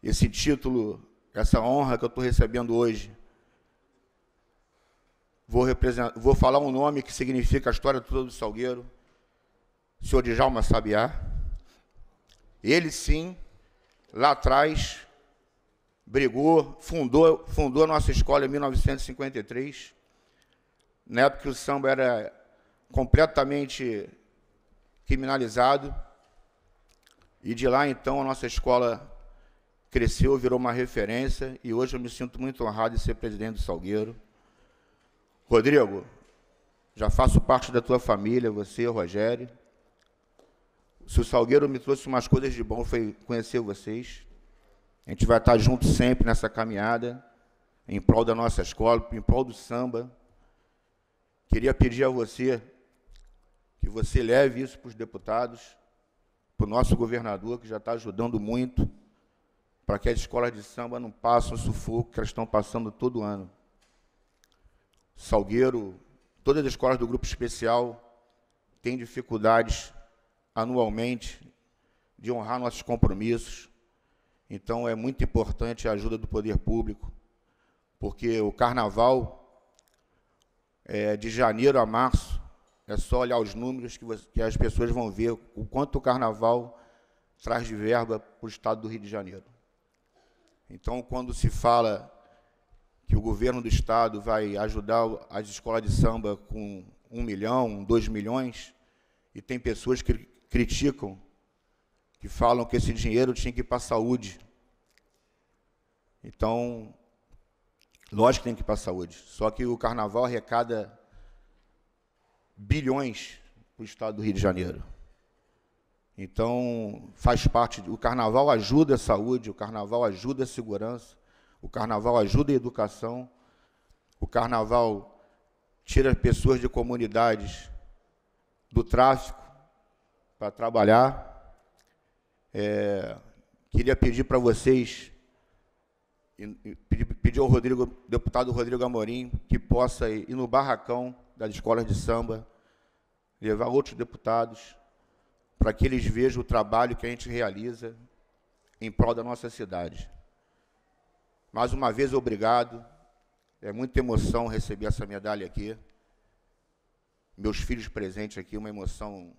Esse título, essa honra que eu estou recebendo hoje, vou, vou falar um nome que significa a história toda do Salgueiro, o senhor Djalma Sabiá. Ele sim, lá atrás, brigou, fundou, fundou a nossa escola em 1953, na época que o samba era completamente criminalizado, e de lá então a nossa escola cresceu, virou uma referência, e hoje eu me sinto muito honrado de ser presidente do Salgueiro. Rodrigo, já faço parte da tua família, você, Rogério. Se o Salgueiro me trouxe umas coisas de bom, foi conhecer vocês. A gente vai estar junto sempre nessa caminhada, em prol da nossa escola, em prol do samba. Queria pedir a você que você leve isso para os deputados, para o nosso governador, que já está ajudando muito, para que as escolas de samba não passem o sufoco que elas estão passando todo ano. Salgueiro, todas as escolas do grupo especial têm dificuldades anualmente de honrar nossos compromissos então é muito importante a ajuda do poder público, porque o carnaval é, de janeiro a março é só olhar os números que, você, que as pessoas vão ver o quanto o carnaval traz de verba para o estado do Rio de Janeiro. Então, quando se fala que o governo do estado vai ajudar as escolas de samba com um milhão, dois milhões, e tem pessoas que criticam que falam que esse dinheiro tinha que ir para a saúde. Então, lógico que tem que ir para a saúde. Só que o carnaval arrecada bilhões para o estado do Rio de Janeiro. Então, faz parte. O carnaval ajuda a saúde, o carnaval ajuda a segurança, o carnaval ajuda a educação, o carnaval tira pessoas de comunidades do tráfico para trabalhar. É, queria pedir para vocês, pedir, pedir ao Rodrigo, deputado Rodrigo Amorim, que possa ir no barracão das escolas de samba, levar outros deputados, para que eles vejam o trabalho que a gente realiza em prol da nossa cidade. Mais uma vez, obrigado. É muita emoção receber essa medalha aqui. Meus filhos presentes aqui, uma emoção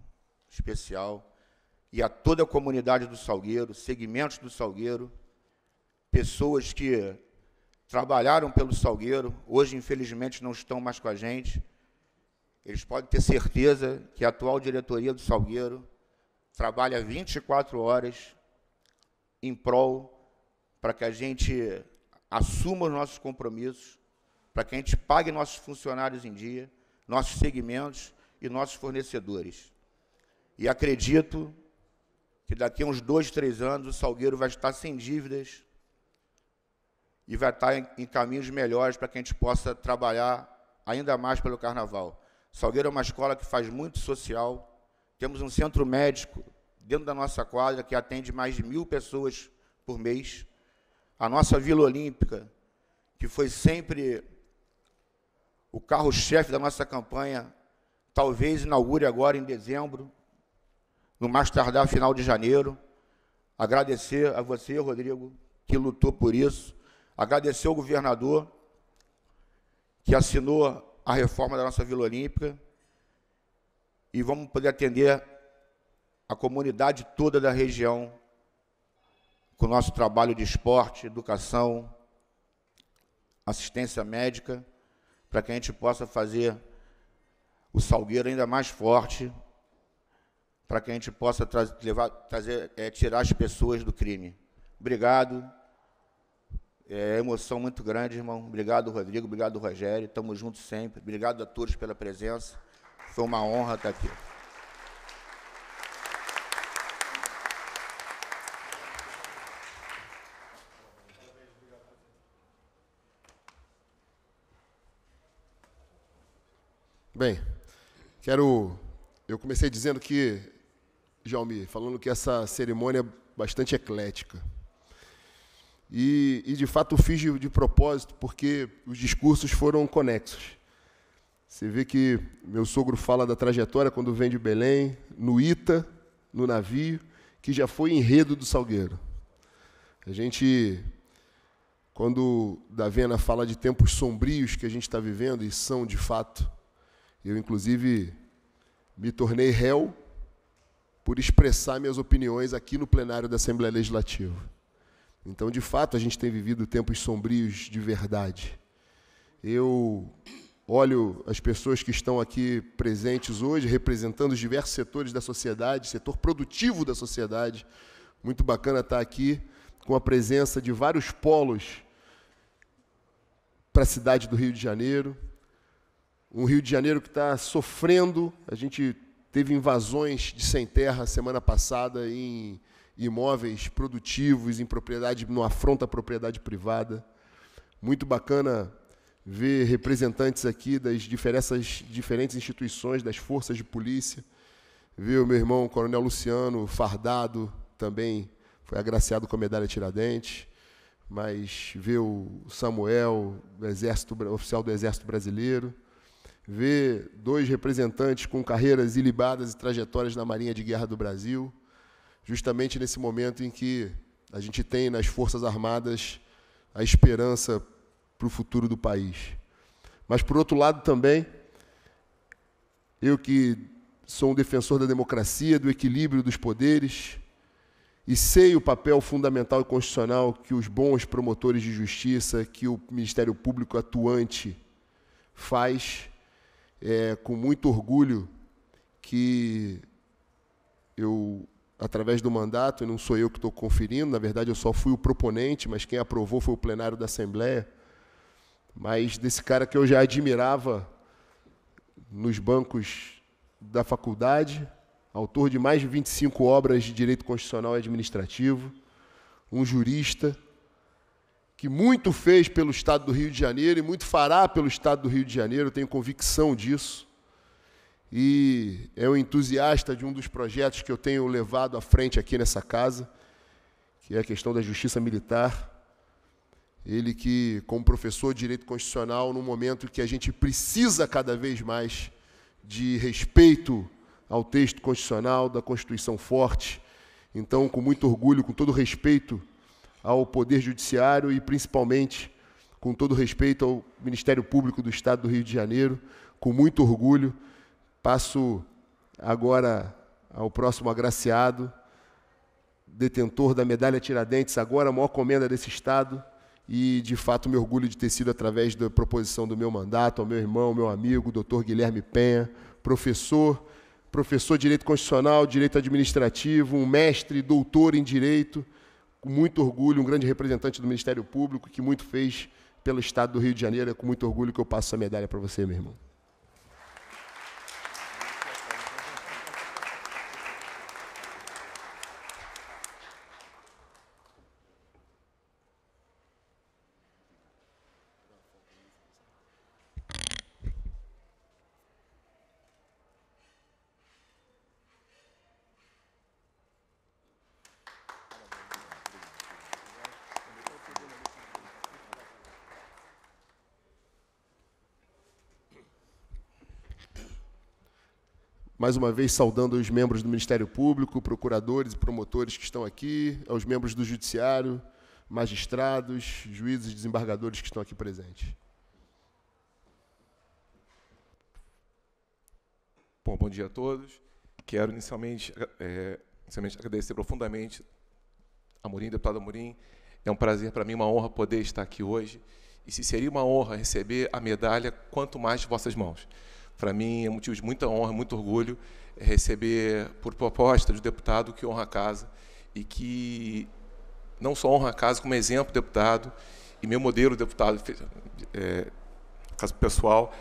especial e a toda a comunidade do Salgueiro, segmentos do Salgueiro, pessoas que trabalharam pelo Salgueiro, hoje, infelizmente, não estão mais com a gente. Eles podem ter certeza que a atual diretoria do Salgueiro trabalha 24 horas em prol para que a gente assuma os nossos compromissos, para que a gente pague nossos funcionários em dia, nossos segmentos e nossos fornecedores. E acredito que daqui a uns dois, três anos o Salgueiro vai estar sem dívidas e vai estar em, em caminhos melhores para que a gente possa trabalhar ainda mais pelo Carnaval. Salgueiro é uma escola que faz muito social, temos um centro médico dentro da nossa quadra que atende mais de mil pessoas por mês. A nossa Vila Olímpica, que foi sempre o carro-chefe da nossa campanha, talvez inaugure agora em dezembro no mais tardar final de janeiro. Agradecer a você, Rodrigo, que lutou por isso. Agradecer ao governador que assinou a reforma da nossa Vila Olímpica. E vamos poder atender a comunidade toda da região com o nosso trabalho de esporte, educação, assistência médica, para que a gente possa fazer o Salgueiro ainda mais forte para que a gente possa tra levar, trazer, é, tirar as pessoas do crime. Obrigado. É, é emoção muito grande, irmão. Obrigado, Rodrigo. Obrigado, Rogério. Estamos juntos sempre. Obrigado a todos pela presença. Foi uma honra estar aqui. Bem, quero eu comecei dizendo que, Mi, falando que essa cerimônia é bastante eclética. E, e de fato fiz de, de propósito, porque os discursos foram conexos. Você vê que meu sogro fala da trajetória quando vem de Belém, no Ita, no navio, que já foi enredo do Salgueiro. A gente, quando Davena fala de tempos sombrios que a gente está vivendo, e são de fato, eu inclusive me tornei réu por expressar minhas opiniões aqui no plenário da Assembleia Legislativa. Então, de fato, a gente tem vivido tempos sombrios de verdade. Eu olho as pessoas que estão aqui presentes hoje, representando os diversos setores da sociedade, setor produtivo da sociedade. Muito bacana estar aqui com a presença de vários polos para a cidade do Rio de Janeiro, um Rio de Janeiro que está sofrendo. A gente teve invasões de sem terra semana passada em imóveis produtivos, em propriedade, no afronta à propriedade privada. Muito bacana ver representantes aqui das diferentes, diferentes instituições, das forças de polícia. Ver o meu irmão, o Coronel Luciano, fardado, também foi agraciado com a medalha Tiradentes. Mas ver o Samuel, do exército, oficial do Exército Brasileiro ver dois representantes com carreiras ilibadas e trajetórias na Marinha de Guerra do Brasil, justamente nesse momento em que a gente tem nas Forças Armadas a esperança para o futuro do país. Mas, por outro lado, também, eu que sou um defensor da democracia, do equilíbrio dos poderes, e sei o papel fundamental e constitucional que os bons promotores de justiça, que o Ministério Público atuante faz é com muito orgulho que eu, através do mandato, não sou eu que estou conferindo, na verdade eu só fui o proponente, mas quem aprovou foi o plenário da Assembleia. Mas desse cara que eu já admirava nos bancos da faculdade, autor de mais de 25 obras de direito constitucional e administrativo, um jurista que muito fez pelo Estado do Rio de Janeiro e muito fará pelo Estado do Rio de Janeiro, eu tenho convicção disso. E é um entusiasta de um dos projetos que eu tenho levado à frente aqui nessa casa, que é a questão da justiça militar. Ele que, como professor de direito constitucional, num momento que a gente precisa cada vez mais de respeito ao texto constitucional, da Constituição forte, então, com muito orgulho, com todo respeito ao Poder Judiciário e, principalmente, com todo respeito ao Ministério Público do Estado do Rio de Janeiro, com muito orgulho. Passo agora ao próximo agraciado, detentor da medalha Tiradentes, agora a maior comenda desse Estado, e de fato me orgulho de ter sido através da proposição do meu mandato, ao meu irmão, ao meu amigo, doutor Guilherme Penha, professor, professor de Direito Constitucional, Direito Administrativo, um mestre, doutor em Direito, com muito orgulho, um grande representante do Ministério Público que muito fez pelo Estado do Rio de Janeiro. É com muito orgulho que eu passo a medalha para você, meu irmão. mais uma vez saudando os membros do Ministério Público, procuradores e promotores que estão aqui, aos membros do Judiciário, magistrados, juízes e desembargadores que estão aqui presentes. Bom, bom dia a todos. Quero inicialmente, é, inicialmente agradecer profundamente a Murim, deputado Murim. É um prazer para mim, uma honra poder estar aqui hoje. E se seria uma honra receber a medalha, quanto mais de vossas mãos. Para mim é motivo de muita honra, muito orgulho é receber por proposta de deputado que honra a casa e que não só honra a casa como exemplo deputado e meu modelo deputado, é, caso pessoal.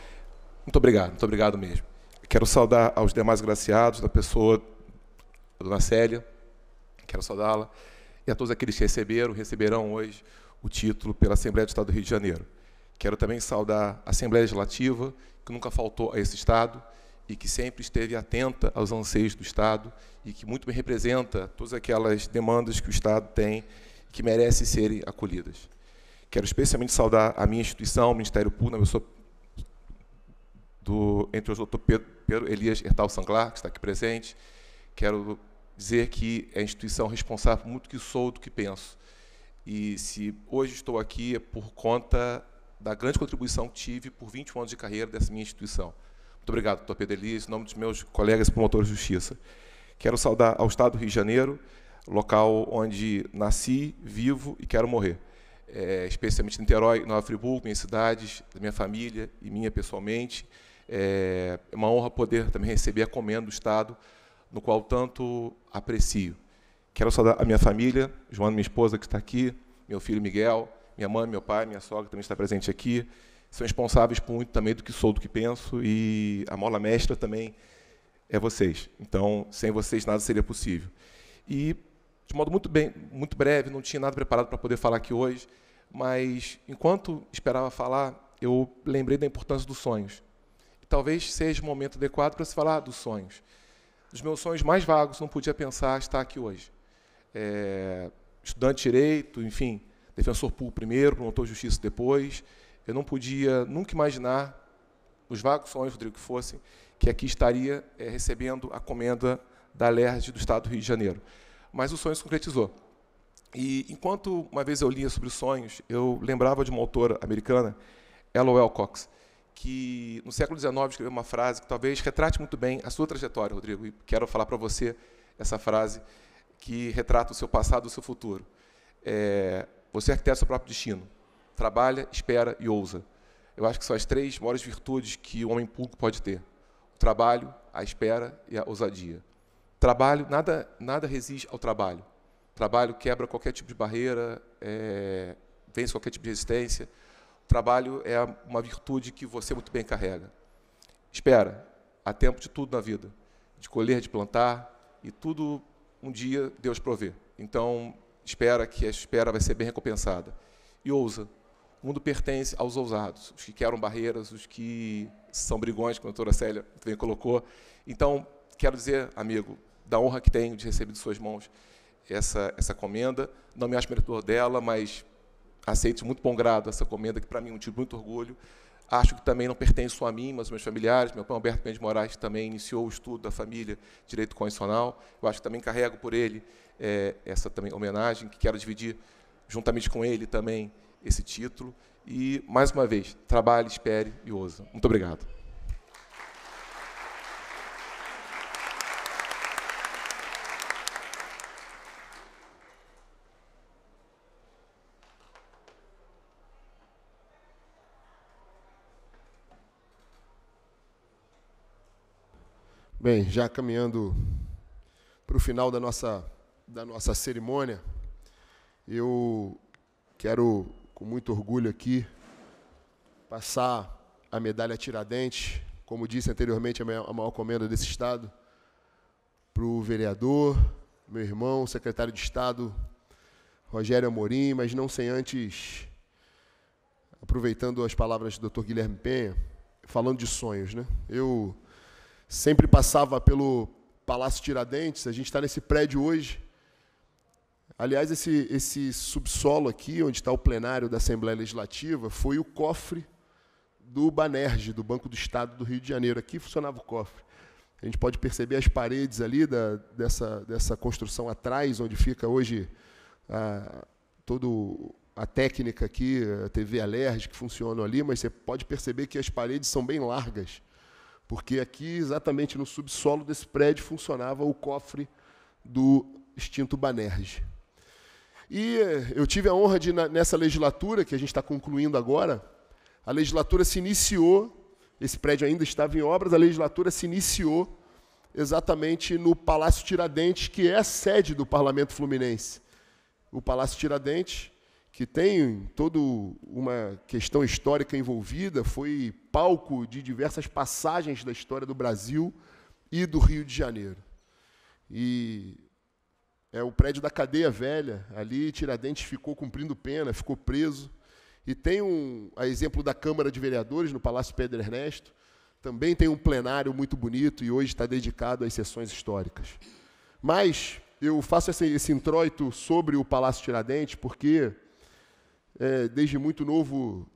Muito obrigado, muito obrigado mesmo. Quero saudar aos demais graciados, da pessoa, a dona Célia, quero saudá-la, e a todos aqueles que receberam, receberão hoje o título pela Assembleia do Estado do Rio de Janeiro. Quero também saudar a Assembleia Legislativa, que nunca faltou a esse Estado e que sempre esteve atenta aos anseios do Estado e que muito bem representa todas aquelas demandas que o Estado tem que merecem serem acolhidas. Quero especialmente saudar a minha instituição, o Ministério Público, eu sou do, entre os doutores Pedro, Pedro Elias Hertal Sanglar, que está aqui presente. Quero dizer que é a instituição responsável por muito que sou, do que penso. E se hoje estou aqui é por conta da grande contribuição que tive por 21 anos de carreira dessa minha instituição. Muito obrigado, doutor Pedro Elias, em nome dos meus colegas promotores de justiça. Quero saudar ao Estado do Rio de Janeiro, local onde nasci, vivo e quero morrer. É, especialmente Niterói, Nova Friburgo, minhas cidades, da minha família e minha pessoalmente. É, é uma honra poder também receber a comenda do Estado, no qual tanto aprecio. Quero saudar a minha família, Joana, minha esposa, que está aqui, meu filho Miguel, minha mãe, meu pai, minha sogra também está presente aqui, são responsáveis por muito também do que sou, do que penso, e a mola mestra também é vocês. Então, sem vocês nada seria possível. E, de modo muito, bem, muito breve, não tinha nada preparado para poder falar aqui hoje, mas enquanto esperava falar, eu lembrei da importância dos sonhos. talvez seja o momento adequado para se falar dos sonhos. Dos meus sonhos mais vagos, não podia pensar estar aqui hoje. É, estudante de direito, enfim, defensor público primeiro, promotor de justiça depois. Eu não podia nunca imaginar, nos vagos sonhos, Rodrigo, que fossem, que aqui estaria é, recebendo a comenda da LERJ do Estado do Rio de Janeiro. Mas o sonho se concretizou. E enquanto uma vez eu lia sobre sonhos, eu lembrava de uma autora americana, Elowel Cox, que no século XIX escreveu uma frase que talvez retrate muito bem a sua trajetória, Rodrigo, e quero falar para você essa frase que retrata o seu passado e o seu futuro. É, você é arquiteta seu próprio destino. Trabalha, espera e ousa. Eu acho que são as três maiores virtudes que o homem público pode ter: o trabalho, a espera e a ousadia. Trabalho, nada, nada resiste ao trabalho. Trabalho quebra qualquer tipo de barreira, é, vence qualquer tipo de resistência. O trabalho é uma virtude que você muito bem carrega. Espera, há tempo de tudo na vida, de colher, de plantar, e tudo um dia Deus provê. Então, espera que a espera vai ser bem recompensada. E ousa. O mundo pertence aos ousados, os que querem barreiras, os que são brigões, como a doutora Célia também colocou. Então, quero dizer, amigo, da honra que tenho de receber de suas mãos essa, essa comenda. Não me acho merecedor dela, mas aceito de muito bom grado essa comenda, que para mim é um motivo de muito orgulho. Acho que também não pertence só a mim, mas aos meus familiares. Meu pai Alberto Mendes Moraes também iniciou o estudo da família Direito Constitucional. Eu acho que também carrego por ele é, essa também homenagem, que quero dividir juntamente com ele também esse título. E, mais uma vez, trabalhe, espere e ousa. Muito obrigado. Bem, já caminhando para o final da nossa da nossa cerimônia, eu quero, com muito orgulho aqui, passar a medalha Tiradentes, como disse anteriormente, a maior, comenda desse Estado, para o vereador, meu irmão, secretário de Estado, Rogério Amorim, mas não sem antes, aproveitando as palavras do Dr. Guilherme Penha, falando de sonhos. Né? Eu sempre passava pelo Palácio Tiradentes, a gente está nesse prédio hoje, Aliás, esse, esse subsolo aqui, onde está o plenário da Assembleia Legislativa, foi o cofre do Banerj, do Banco do Estado do Rio de Janeiro. Aqui funcionava o cofre. A gente pode perceber as paredes ali da, dessa, dessa construção atrás, onde fica hoje a, toda a técnica aqui, a TV Alerj, que funciona ali, mas você pode perceber que as paredes são bem largas, porque aqui, exatamente no subsolo desse prédio, funcionava o cofre do extinto Banerj. E eh, eu tive a honra de, nessa legislatura, que a gente está concluindo agora, a legislatura se iniciou, esse prédio ainda estava em obras, a legislatura se iniciou exatamente no Palácio Tiradentes, que é a sede do Parlamento Fluminense. O Palácio Tiradentes, que tem toda uma questão histórica envolvida, foi palco de diversas passagens da história do Brasil e do Rio de Janeiro. E é, o prédio da cadeia velha, ali Tiradentes ficou cumprindo pena, ficou preso. E tem um a exemplo da Câmara de Vereadores, no Palácio Pedro Ernesto, também tem um plenário muito bonito e hoje está dedicado às sessões históricas. Mas eu faço esse, esse introito sobre o Palácio Tiradentes porque, é, desde muito novo,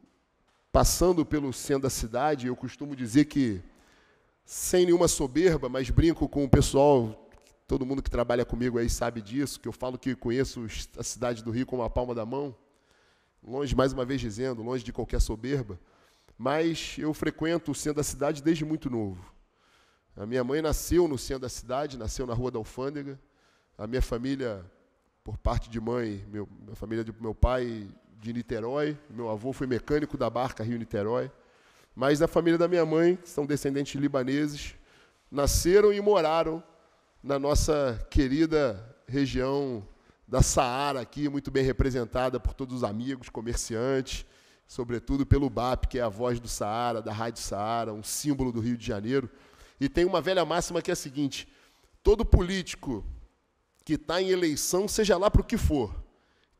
passando pelo centro da cidade, eu costumo dizer que, sem nenhuma soberba, mas brinco com o pessoal Todo mundo que trabalha comigo aí sabe disso, que eu falo que conheço a cidade do Rio com a palma da mão. Longe, mais uma vez dizendo, longe de qualquer soberba. Mas eu frequento o centro da cidade desde muito novo. A minha mãe nasceu no centro da cidade, nasceu na Rua da Alfândega. A minha família, por parte de mãe, meu, a família do meu pai de Niterói. Meu avô foi mecânico da barca Rio-Niterói. Mas a família da minha mãe, que são descendentes libaneses, nasceram e moraram na nossa querida região da Saara aqui, muito bem representada por todos os amigos, comerciantes, sobretudo pelo BAP, que é a voz do Saara, da Rádio Saara, um símbolo do Rio de Janeiro. E tem uma velha máxima que é a seguinte: todo político que está em eleição, seja lá para o que for,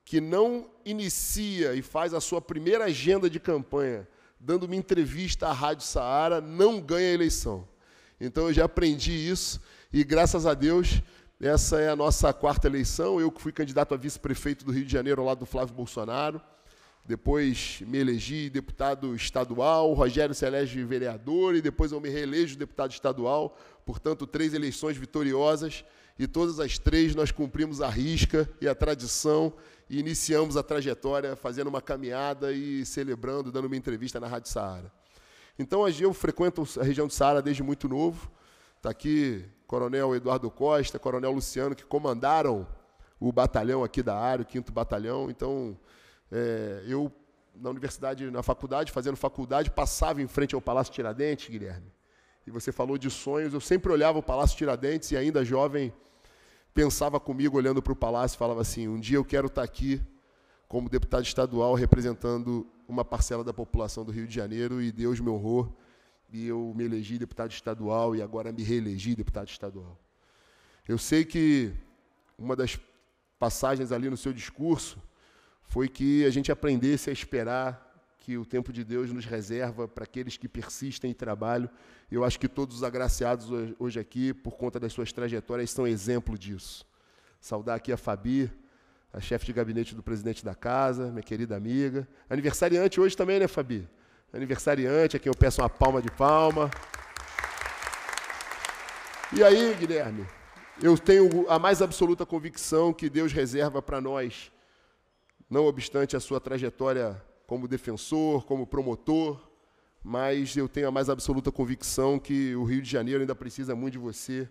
que não inicia e faz a sua primeira agenda de campanha dando uma entrevista à Rádio Saara, não ganha a eleição. Então eu já aprendi isso e graças a Deus, essa é a nossa quarta eleição. Eu que fui candidato a vice-prefeito do Rio de Janeiro ao lado do Flávio Bolsonaro. Depois me elegi deputado estadual, o Rogério se elege vereador e depois eu me reelejo deputado estadual. Portanto, três eleições vitoriosas e todas as três nós cumprimos a risca e a tradição e iniciamos a trajetória fazendo uma caminhada e celebrando, dando uma entrevista na Rádio Saara. Então, hoje eu frequento a região de Saara desde muito novo, está aqui Coronel Eduardo Costa, Coronel Luciano, que comandaram o batalhão aqui da área, o 5 Batalhão. Então, é, eu, na universidade, na faculdade, fazendo faculdade, passava em frente ao Palácio Tiradentes, Guilherme. E você falou de sonhos. Eu sempre olhava o Palácio Tiradentes e, ainda jovem, pensava comigo, olhando para o palácio, falava assim: um dia eu quero estar aqui como deputado estadual representando uma parcela da população do Rio de Janeiro e Deus me honrou e eu me elegi deputado estadual e agora me reelegi deputado estadual. Eu sei que uma das passagens ali no seu discurso foi que a gente aprendesse a esperar que o tempo de Deus nos reserva para aqueles que persistem e trabalham. Eu acho que todos os agraciados hoje aqui, por conta das suas trajetórias, são exemplo disso. Saudar aqui a Fabi, a chefe de gabinete do presidente da casa, minha querida amiga. Aniversariante hoje também, né, Fabi? aniversariante, a quem eu peço uma palma de palma. E aí, Guilherme, eu tenho a mais absoluta convicção que Deus reserva para nós, não obstante a sua trajetória como defensor, como promotor, mas eu tenho a mais absoluta convicção que o Rio de Janeiro ainda precisa muito de você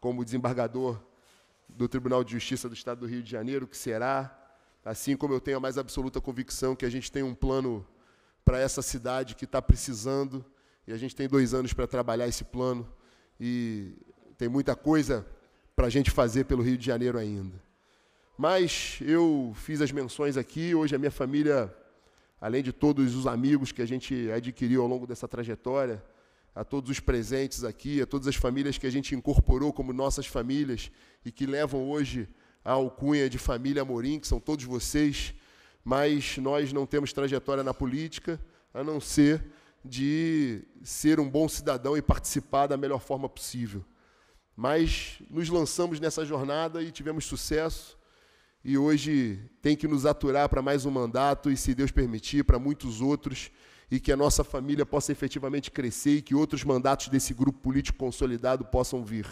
como desembargador do Tribunal de Justiça do Estado do Rio de Janeiro, que será, assim como eu tenho a mais absoluta convicção que a gente tem um plano para essa cidade que está precisando. E a gente tem dois anos para trabalhar esse plano e tem muita coisa para a gente fazer pelo Rio de Janeiro ainda. Mas eu fiz as menções aqui, hoje a minha família, além de todos os amigos que a gente adquiriu ao longo dessa trajetória, a todos os presentes aqui, a todas as famílias que a gente incorporou como nossas famílias e que levam hoje a alcunha de família Amorim, que são todos vocês, mas nós não temos trajetória na política a não ser de ser um bom cidadão e participar da melhor forma possível. Mas nos lançamos nessa jornada e tivemos sucesso, e hoje tem que nos aturar para mais um mandato e, se Deus permitir, para muitos outros, e que a nossa família possa efetivamente crescer e que outros mandatos desse grupo político consolidado possam vir.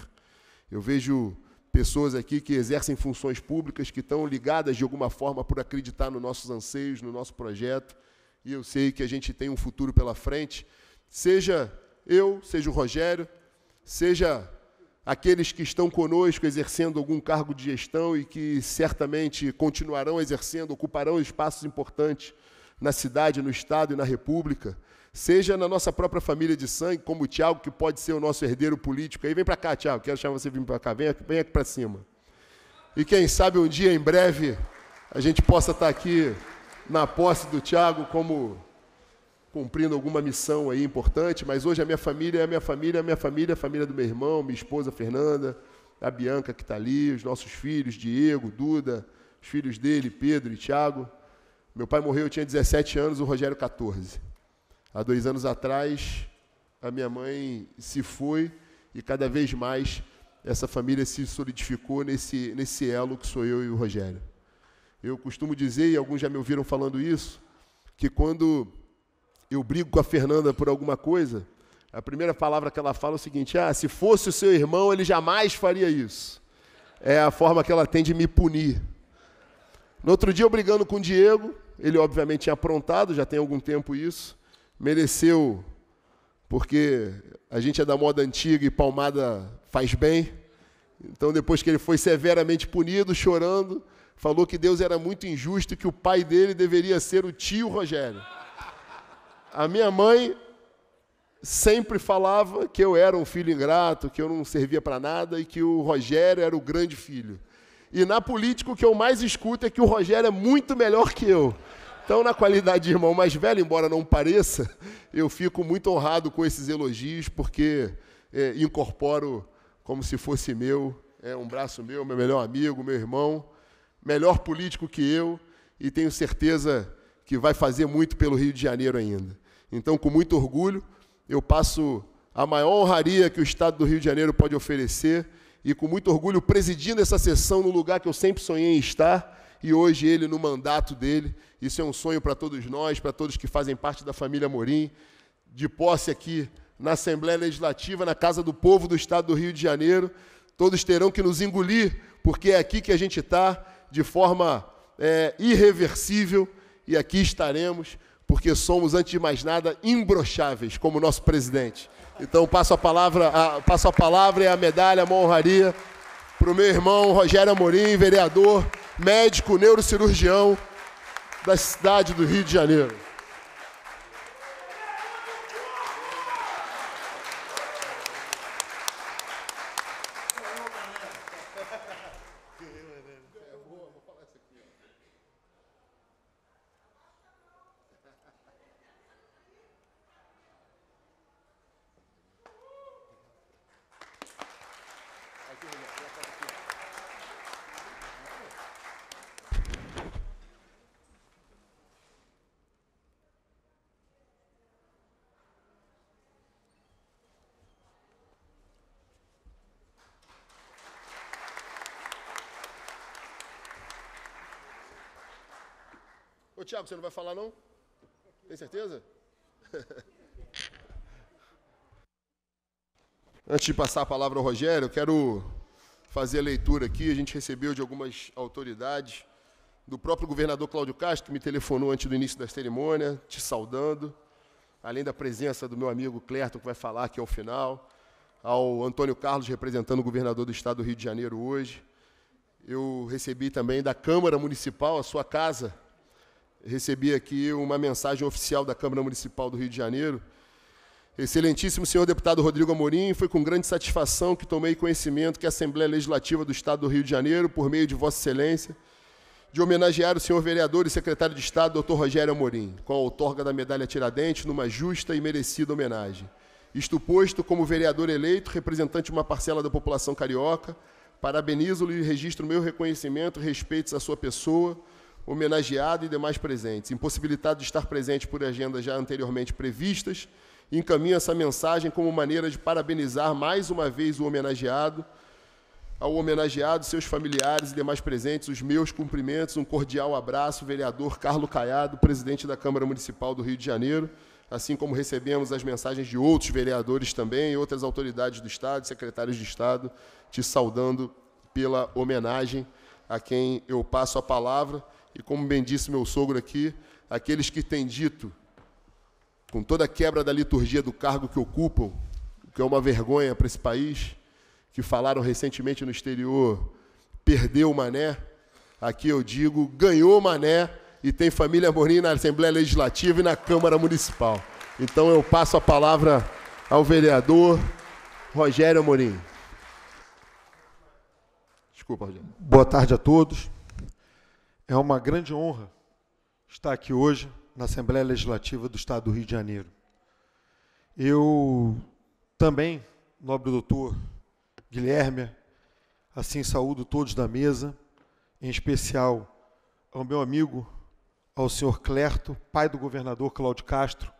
Eu vejo pessoas aqui que exercem funções públicas, que estão ligadas de alguma forma por acreditar nos nossos anseios, no nosso projeto, e eu sei que a gente tem um futuro pela frente. Seja eu, seja o Rogério, seja aqueles que estão conosco exercendo algum cargo de gestão e que certamente continuarão exercendo, ocuparão espaços importantes na cidade, no Estado e na República seja na nossa própria família de sangue, como o Tiago, que pode ser o nosso herdeiro político. Aí vem para cá, Tiago, quero chamar você vir para cá, vem aqui, vem aqui para cima. E quem sabe um dia, em breve, a gente possa estar tá aqui na posse do Tiago como cumprindo alguma missão aí importante, mas hoje a minha família é a minha família, a minha família, a família do meu irmão, minha esposa Fernanda, a Bianca que está ali, os nossos filhos, Diego, Duda, os filhos dele, Pedro e Tiago. Meu pai morreu, eu tinha 17 anos, o Rogério 14. Há dois anos atrás, a minha mãe se foi e cada vez mais essa família se solidificou nesse, nesse elo que sou eu e o Rogério. Eu costumo dizer, e alguns já me ouviram falando isso, que quando eu brigo com a Fernanda por alguma coisa, a primeira palavra que ela fala é o seguinte: ah, se fosse o seu irmão, ele jamais faria isso. É a forma que ela tem de me punir. No outro dia, eu brigando com o Diego, ele obviamente tinha aprontado, já tem algum tempo isso mereceu, porque a gente é da moda antiga e palmada faz bem. Então, depois que ele foi severamente punido, chorando, falou que Deus era muito injusto, e que o pai dele deveria ser o tio Rogério. A minha mãe sempre falava que eu era um filho ingrato, que eu não servia para nada e que o Rogério era o grande filho. E na política o que eu mais escuto é que o Rogério é muito melhor que eu. Então, na qualidade de irmão mais velho, embora não pareça, eu fico muito honrado com esses elogios, porque é, incorporo como se fosse meu, é um braço meu, meu melhor amigo, meu irmão, melhor político que eu, e tenho certeza que vai fazer muito pelo Rio de Janeiro ainda. Então, com muito orgulho, eu passo a maior honraria que o Estado do Rio de Janeiro pode oferecer, e com muito orgulho, presidindo essa sessão no lugar que eu sempre sonhei em estar e hoje ele no mandato dele. Isso é um sonho para todos nós, para todos que fazem parte da família Morim. De posse aqui na Assembleia Legislativa, na Casa do Povo do Estado do Rio de Janeiro. Todos terão que nos engolir, porque é aqui que a gente está, de forma é, irreversível, e aqui estaremos, porque somos, antes de mais nada, imbrocháveis, como o nosso presidente. Então, passo a palavra, a, passo a palavra e a medalha, a honraria para o meu irmão Rogério Amorim, vereador, médico, neurocirurgião da cidade do Rio de Janeiro. Você não vai falar, não? Tem certeza? Antes de passar a palavra ao Rogério, eu quero fazer a leitura aqui. A gente recebeu de algumas autoridades, do próprio governador Cláudio Castro, que me telefonou antes do início da cerimônia, te saudando. Além da presença do meu amigo Clerto, que vai falar aqui ao final, ao Antônio Carlos, representando o governador do estado do Rio de Janeiro hoje. Eu recebi também da Câmara Municipal, a sua casa, recebi aqui uma mensagem oficial da Câmara Municipal do Rio de Janeiro. Excelentíssimo senhor deputado Rodrigo Amorim, foi com grande satisfação que tomei conhecimento que a Assembleia Legislativa do Estado do Rio de Janeiro, por meio de Vossa Excelência, de homenagear o senhor vereador e secretário de Estado, doutor Rogério Amorim, com a outorga da medalha Tiradentes, numa justa e merecida homenagem. Isto posto, como vereador eleito, representante de uma parcela da população carioca, parabenizo-lhe e registro meu reconhecimento e respeitos à sua pessoa, homenageado e demais presentes, impossibilitado de estar presente por agendas já anteriormente previstas, encaminho essa mensagem como maneira de parabenizar mais uma vez o homenageado, ao homenageado, seus familiares e demais presentes, os meus cumprimentos, um cordial abraço, vereador Carlo Caiado, presidente da Câmara Municipal do Rio de Janeiro, assim como recebemos as mensagens de outros vereadores também, outras autoridades do Estado, secretários de Estado, te saudando pela homenagem a quem eu passo a palavra e como bem disse meu sogro aqui, aqueles que têm dito, com toda a quebra da liturgia do cargo que ocupam, que é uma vergonha para esse país, que falaram recentemente no exterior, perdeu o mané, aqui eu digo, ganhou o mané e tem família Morim na Assembleia Legislativa e na Câmara Municipal. Então eu passo a palavra ao vereador Rogério Morim. Desculpa, Rogério. Boa tarde a todos. É uma grande honra estar aqui hoje na Assembleia Legislativa do Estado do Rio de Janeiro. Eu também, nobre doutor Guilherme, assim saúdo todos da mesa, em especial ao meu amigo, ao senhor Clerto, pai do governador Cláudio Castro,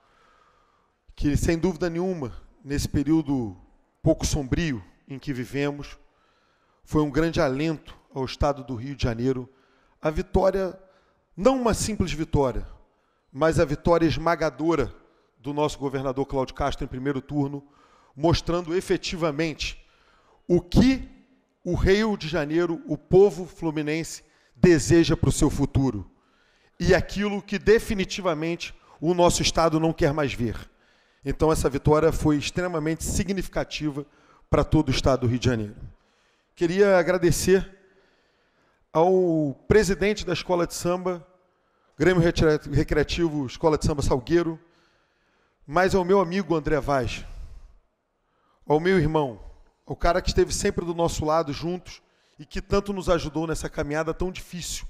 que sem dúvida nenhuma, nesse período pouco sombrio em que vivemos, foi um grande alento ao Estado do Rio de Janeiro a vitória, não uma simples vitória, mas a vitória esmagadora do nosso governador Cláudio Castro em primeiro turno, mostrando efetivamente o que o Rio de Janeiro, o povo fluminense, deseja para o seu futuro e aquilo que definitivamente o nosso Estado não quer mais ver. Então, essa vitória foi extremamente significativa para todo o Estado do Rio de Janeiro. Queria agradecer ao presidente da escola de samba, Grêmio Recreativo Escola de Samba Salgueiro, mas ao meu amigo André Vaz, ao meu irmão, ao cara que esteve sempre do nosso lado juntos e que tanto nos ajudou nessa caminhada tão difícil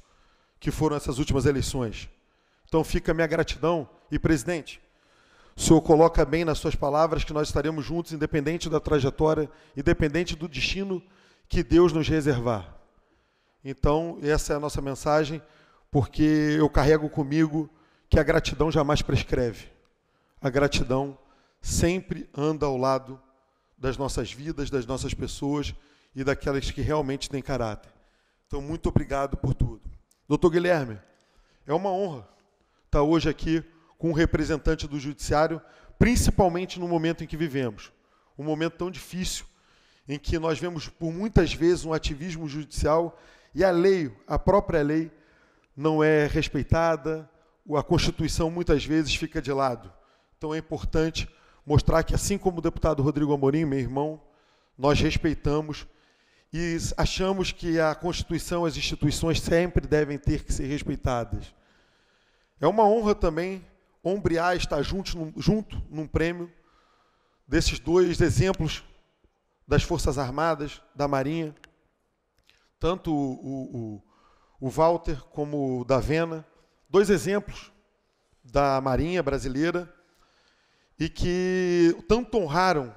que foram essas últimas eleições. Então fica a minha gratidão e presidente, o senhor coloca bem nas suas palavras que nós estaremos juntos independente da trajetória, independente do destino que Deus nos reservar. Então, essa é a nossa mensagem, porque eu carrego comigo que a gratidão jamais prescreve. A gratidão sempre anda ao lado das nossas vidas, das nossas pessoas e daquelas que realmente têm caráter. Então, muito obrigado por tudo. Doutor Guilherme, é uma honra estar hoje aqui com um representante do Judiciário, principalmente no momento em que vivemos um momento tão difícil em que nós vemos por muitas vezes um ativismo judicial e a lei, a própria lei, não é respeitada, a Constituição muitas vezes fica de lado. Então é importante mostrar que, assim como o deputado Rodrigo Amorim, meu irmão, nós respeitamos e achamos que a Constituição, as instituições sempre devem ter que ser respeitadas. É uma honra também ombrear, estar junto num, junto num prêmio desses dois exemplos das Forças Armadas, da Marinha tanto o, o, o Walter como o Davena, dois exemplos da Marinha brasileira e que tanto honraram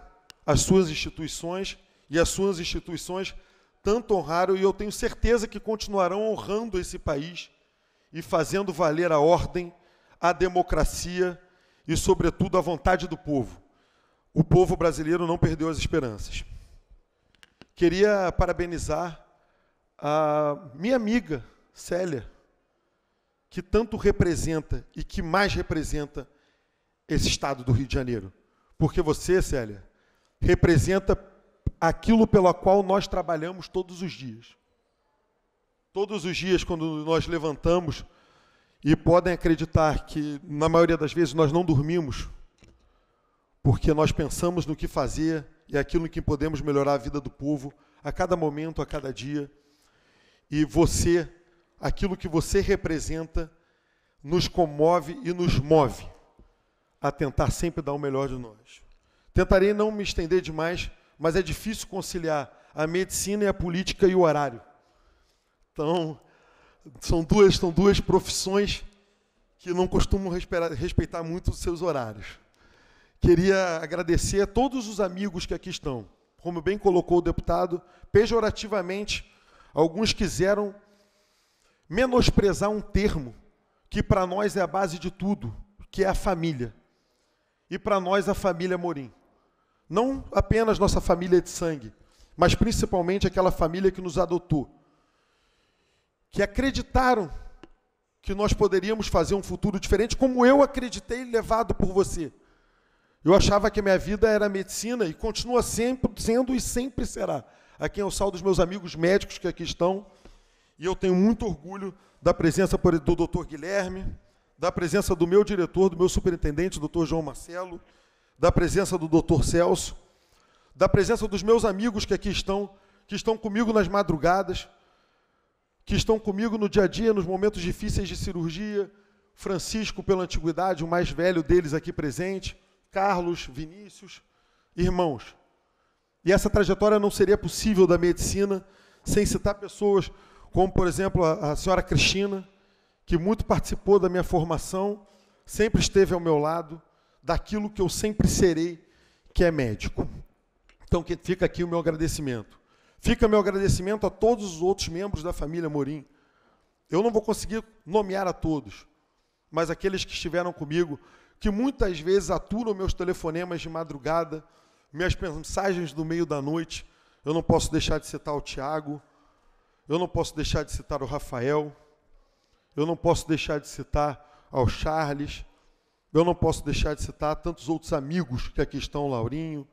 as suas instituições e as suas instituições tanto honraram e eu tenho certeza que continuarão honrando esse país e fazendo valer a ordem, a democracia e, sobretudo, a vontade do povo. O povo brasileiro não perdeu as esperanças. Queria parabenizar a minha amiga Célia, que tanto representa e que mais representa esse estado do Rio de Janeiro. Porque você, Célia, representa aquilo pela qual nós trabalhamos todos os dias. Todos os dias, quando nós levantamos, e podem acreditar que, na maioria das vezes, nós não dormimos, porque nós pensamos no que fazer e aquilo em que podemos melhorar a vida do povo a cada momento, a cada dia e você, aquilo que você representa, nos comove e nos move a tentar sempre dar o melhor de nós. Tentarei não me estender demais, mas é difícil conciliar a medicina e a política e o horário. Então, são duas, são duas profissões que não costumam respeitar muito os seus horários. Queria agradecer a todos os amigos que aqui estão. Como bem colocou o deputado, pejorativamente Alguns quiseram menosprezar um termo que para nós é a base de tudo, que é a família. E para nós a família Morim. Não apenas nossa família de sangue, mas principalmente aquela família que nos adotou. Que acreditaram que nós poderíamos fazer um futuro diferente, como eu acreditei levado por você. Eu achava que a minha vida era medicina e continua sempre sendo e sempre será a quem eu saldo os meus amigos médicos que aqui estão. E eu tenho muito orgulho da presença do doutor Guilherme, da presença do meu diretor, do meu superintendente, doutor João Marcelo, da presença do doutor Celso, da presença dos meus amigos que aqui estão, que estão comigo nas madrugadas, que estão comigo no dia a dia, nos momentos difíceis de cirurgia, Francisco, pela antiguidade, o mais velho deles aqui presente, Carlos, Vinícius, irmãos, e essa trajetória não seria possível da medicina sem citar pessoas como, por exemplo, a, a senhora Cristina, que muito participou da minha formação, sempre esteve ao meu lado, daquilo que eu sempre serei, que é médico. Então, que fica aqui o meu agradecimento. Fica meu agradecimento a todos os outros membros da família Morim. Eu não vou conseguir nomear a todos, mas aqueles que estiveram comigo, que muitas vezes aturam meus telefonemas de madrugada, minhas mensagens do meio da noite, eu não posso deixar de citar o Tiago, eu não posso deixar de citar o Rafael, eu não posso deixar de citar ao Charles, eu não posso deixar de citar tantos outros amigos que aqui estão, Laurinho,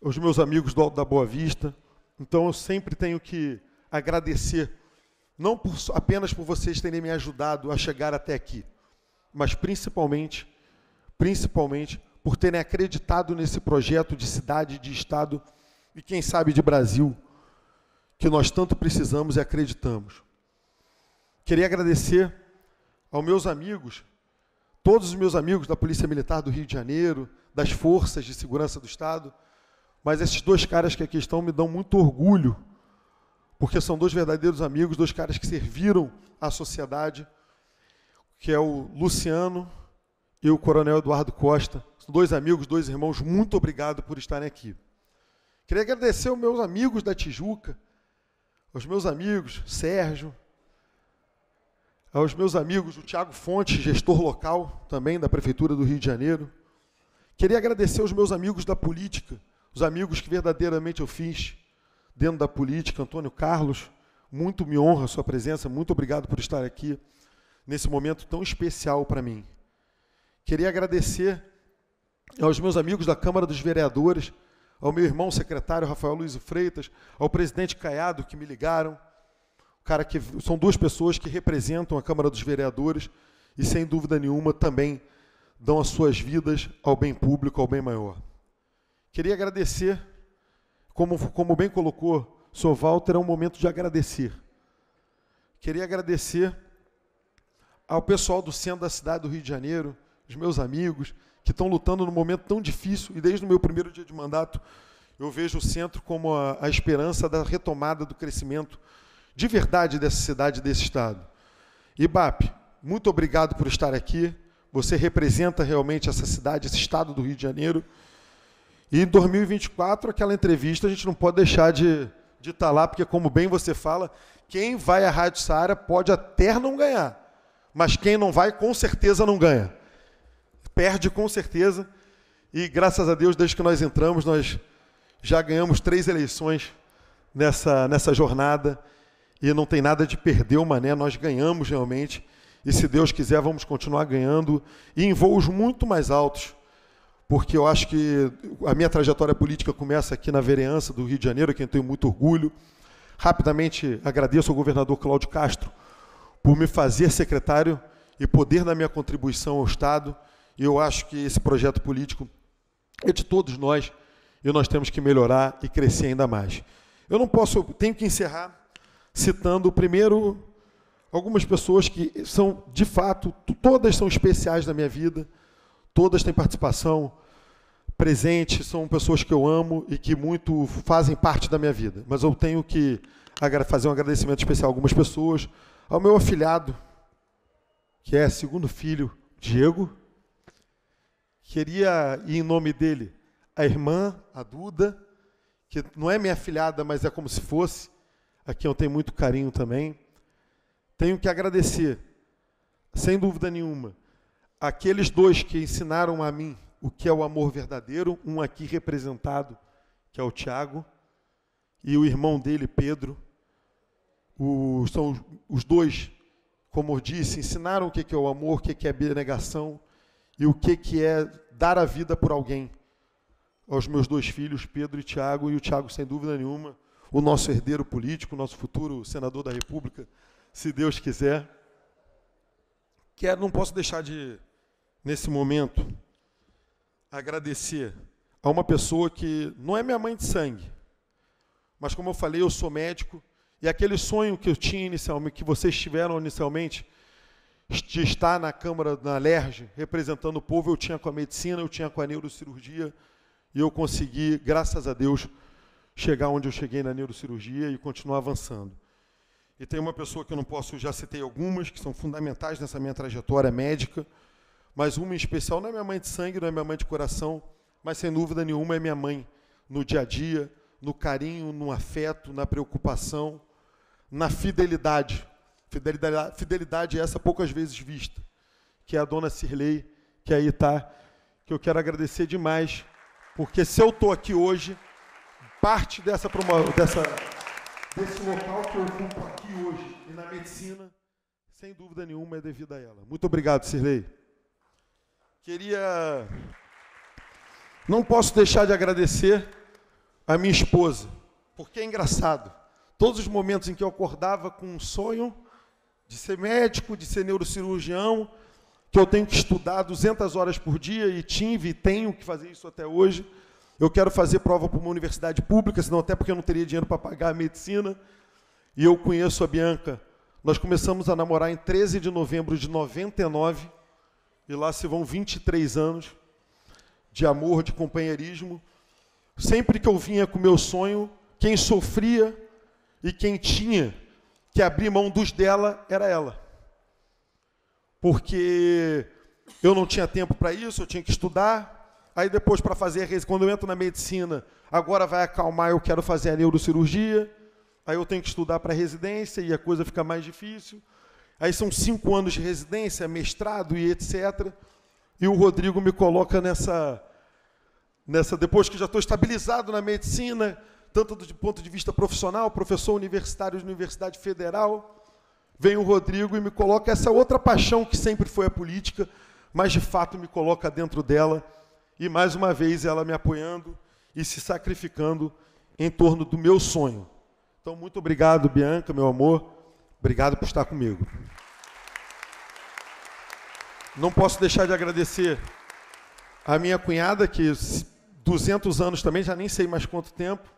os meus amigos do Alto da Boa Vista. Então eu sempre tenho que agradecer, não por, apenas por vocês terem me ajudado a chegar até aqui, mas principalmente, principalmente por terem acreditado nesse projeto de cidade, de estado e quem sabe de Brasil que nós tanto precisamos e acreditamos. Queria agradecer aos meus amigos, todos os meus amigos da Polícia Militar do Rio de Janeiro, das forças de segurança do estado, mas esses dois caras que aqui estão me dão muito orgulho, porque são dois verdadeiros amigos, dois caras que serviram à sociedade, que é o Luciano e o Coronel Eduardo Costa dois amigos, dois irmãos, muito obrigado por estarem aqui. Queria agradecer aos meus amigos da Tijuca, aos meus amigos Sérgio, aos meus amigos o Tiago Fonte, gestor local também da Prefeitura do Rio de Janeiro. Queria agradecer aos meus amigos da política, os amigos que verdadeiramente eu fiz dentro da política, Antônio Carlos, muito me honra a sua presença, muito obrigado por estar aqui nesse momento tão especial para mim. Queria agradecer aos meus amigos da Câmara dos Vereadores, ao meu irmão secretário Rafael Luiz Freitas, ao presidente Caiado que me ligaram. Cara que são duas pessoas que representam a Câmara dos Vereadores e sem dúvida nenhuma também dão as suas vidas ao bem público, ao bem maior. Queria agradecer, como, como bem colocou Sr. Walter, é um momento de agradecer. Queria agradecer ao pessoal do centro da cidade do Rio de Janeiro, os meus amigos, que estão lutando num momento tão difícil, e desde o meu primeiro dia de mandato, eu vejo o centro como a, a esperança da retomada do crescimento de verdade dessa cidade, desse estado. IBAP, muito obrigado por estar aqui. Você representa realmente essa cidade, esse estado do Rio de Janeiro. E em 2024, aquela entrevista, a gente não pode deixar de, de estar tá lá, porque, como bem você fala, quem vai à Rádio Saara pode até não ganhar, mas quem não vai, com certeza não ganha perde com certeza. E graças a Deus, desde que nós entramos, nós já ganhamos três eleições nessa, nessa jornada. E não tem nada de perder o mané, nós ganhamos realmente. E se Deus quiser, vamos continuar ganhando e em voos muito mais altos. Porque eu acho que a minha trajetória política começa aqui na vereança do Rio de Janeiro, que eu tenho muito orgulho. Rapidamente agradeço ao governador Cláudio Castro por me fazer secretário e poder dar minha contribuição ao Estado eu acho que esse projeto político é de todos nós e nós temos que melhorar e crescer ainda mais. Eu não posso, tenho que encerrar citando primeiro algumas pessoas que são de fato, todas são especiais na minha vida, todas têm participação presente, são pessoas que eu amo e que muito fazem parte da minha vida. Mas eu tenho que fazer um agradecimento especial a algumas pessoas, ao meu afilhado, que é segundo filho, Diego, Queria ir em nome dele a irmã, a Duda, que não é minha filhada, mas é como se fosse, a quem eu tenho muito carinho também. Tenho que agradecer, sem dúvida nenhuma, aqueles dois que ensinaram a mim o que é o amor verdadeiro, um aqui representado, que é o Tiago, e o irmão dele, Pedro. O, são os dois, como eu disse, ensinaram o que é o amor, o que é a abnegação, e o que, que é dar a vida por alguém. Aos meus dois filhos, Pedro e Tiago, e o Tiago, sem dúvida nenhuma, o nosso herdeiro político, o nosso futuro senador da República, se Deus quiser. Quero, é, não posso deixar de, nesse momento, agradecer a uma pessoa que não é minha mãe de sangue, mas como eu falei, eu sou médico, e aquele sonho que eu tinha inicialmente, que vocês tiveram inicialmente, de estar na Câmara, na LERJ, representando o povo, eu tinha com a medicina, eu tinha com a neurocirurgia, e eu consegui, graças a Deus, chegar onde eu cheguei na neurocirurgia e continuar avançando. E tem uma pessoa que eu não posso, já citei algumas, que são fundamentais nessa minha trajetória médica, mas uma em especial não é minha mãe de sangue, não é minha mãe de coração, mas sem dúvida nenhuma é minha mãe no dia a dia, no carinho, no afeto, na preocupação, na fidelidade Fidelidade, fidelidade é essa poucas vezes vista, que é a dona Cirlei, que aí está, que eu quero agradecer demais, porque se eu estou aqui hoje, parte dessa, dessa desse local que eu ocupo aqui hoje e na medicina, sem dúvida nenhuma, é devido a ela. Muito obrigado, Cirlei. Queria. Não posso deixar de agradecer a minha esposa, porque é engraçado. Todos os momentos em que eu acordava com um sonho de ser médico, de ser neurocirurgião, que eu tenho que estudar 200 horas por dia e tive e tenho que fazer isso até hoje. Eu quero fazer prova para uma universidade pública, senão até porque eu não teria dinheiro para pagar a medicina. E eu conheço a Bianca. Nós começamos a namorar em 13 de novembro de 99 e lá se vão 23 anos de amor, de companheirismo. Sempre que eu vinha com meu sonho, quem sofria e quem tinha que abrir mão dos dela era ela. Porque eu não tinha tempo para isso, eu tinha que estudar. Aí depois para fazer a quando eu entro na medicina, agora vai acalmar, eu quero fazer a neurocirurgia. Aí eu tenho que estudar para residência e a coisa fica mais difícil. Aí são cinco anos de residência, mestrado e etc. E o Rodrigo me coloca nessa, nessa depois que já estou estabilizado na medicina, tanto do ponto de vista profissional, professor universitário de Universidade Federal. Vem o Rodrigo e me coloca essa outra paixão que sempre foi a política, mas de fato me coloca dentro dela. E mais uma vez ela me apoiando e se sacrificando em torno do meu sonho. Então, muito obrigado, Bianca, meu amor. Obrigado por estar comigo. Não posso deixar de agradecer a minha cunhada, que 200 anos também, já nem sei mais quanto tempo,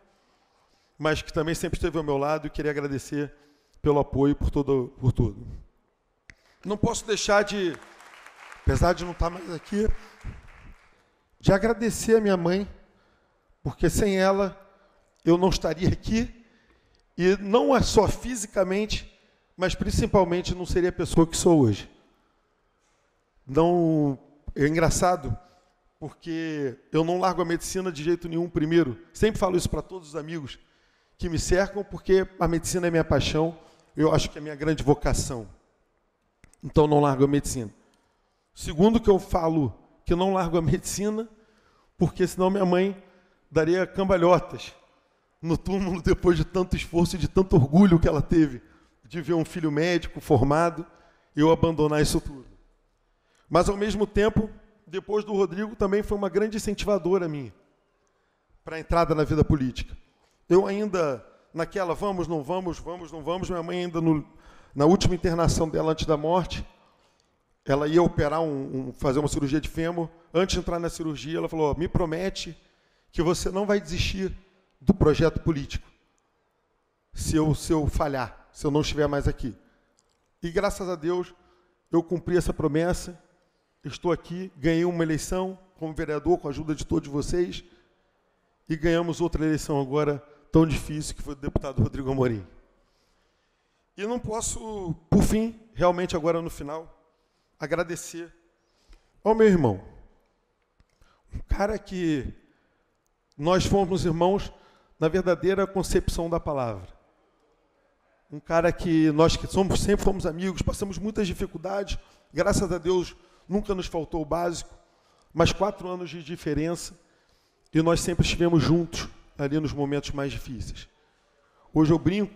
mas que também sempre esteve ao meu lado e queria agradecer pelo apoio por, todo, por tudo. Não posso deixar de, apesar de não estar mais aqui, de agradecer a minha mãe, porque sem ela eu não estaria aqui e não é só fisicamente, mas principalmente não seria a pessoa que sou hoje. Não é engraçado porque eu não largo a medicina de jeito nenhum primeiro. Sempre falo isso para todos os amigos que me cercam, porque a medicina é minha paixão, eu acho que é minha grande vocação. Então não largo a medicina. Segundo que eu falo que não largo a medicina, porque senão minha mãe daria cambalhotas no túmulo depois de tanto esforço e de tanto orgulho que ela teve de ver um filho médico formado, eu abandonar isso tudo. Mas ao mesmo tempo, depois do Rodrigo também foi uma grande incentivadora minha para a entrada na vida política. Eu ainda naquela vamos, não vamos, vamos, não vamos. Minha mãe ainda no, na última internação dela antes da morte, ela ia operar um, um, fazer uma cirurgia de fêmur. Antes de entrar na cirurgia, ela falou: "Me promete que você não vai desistir do projeto político. Se eu se eu falhar, se eu não estiver mais aqui". E graças a Deus, eu cumpri essa promessa. Estou aqui, ganhei uma eleição como vereador com a ajuda de todos vocês e ganhamos outra eleição agora tão difícil que foi o deputado Rodrigo Amorim. E não posso, por fim, realmente agora no final, agradecer ao meu irmão. Um cara que nós fomos irmãos na verdadeira concepção da palavra. Um cara que nós que somos, sempre fomos amigos, passamos muitas dificuldades, graças a Deus nunca nos faltou o básico, mas quatro anos de diferença e nós sempre estivemos juntos ali nos momentos mais difíceis. Hoje eu brinco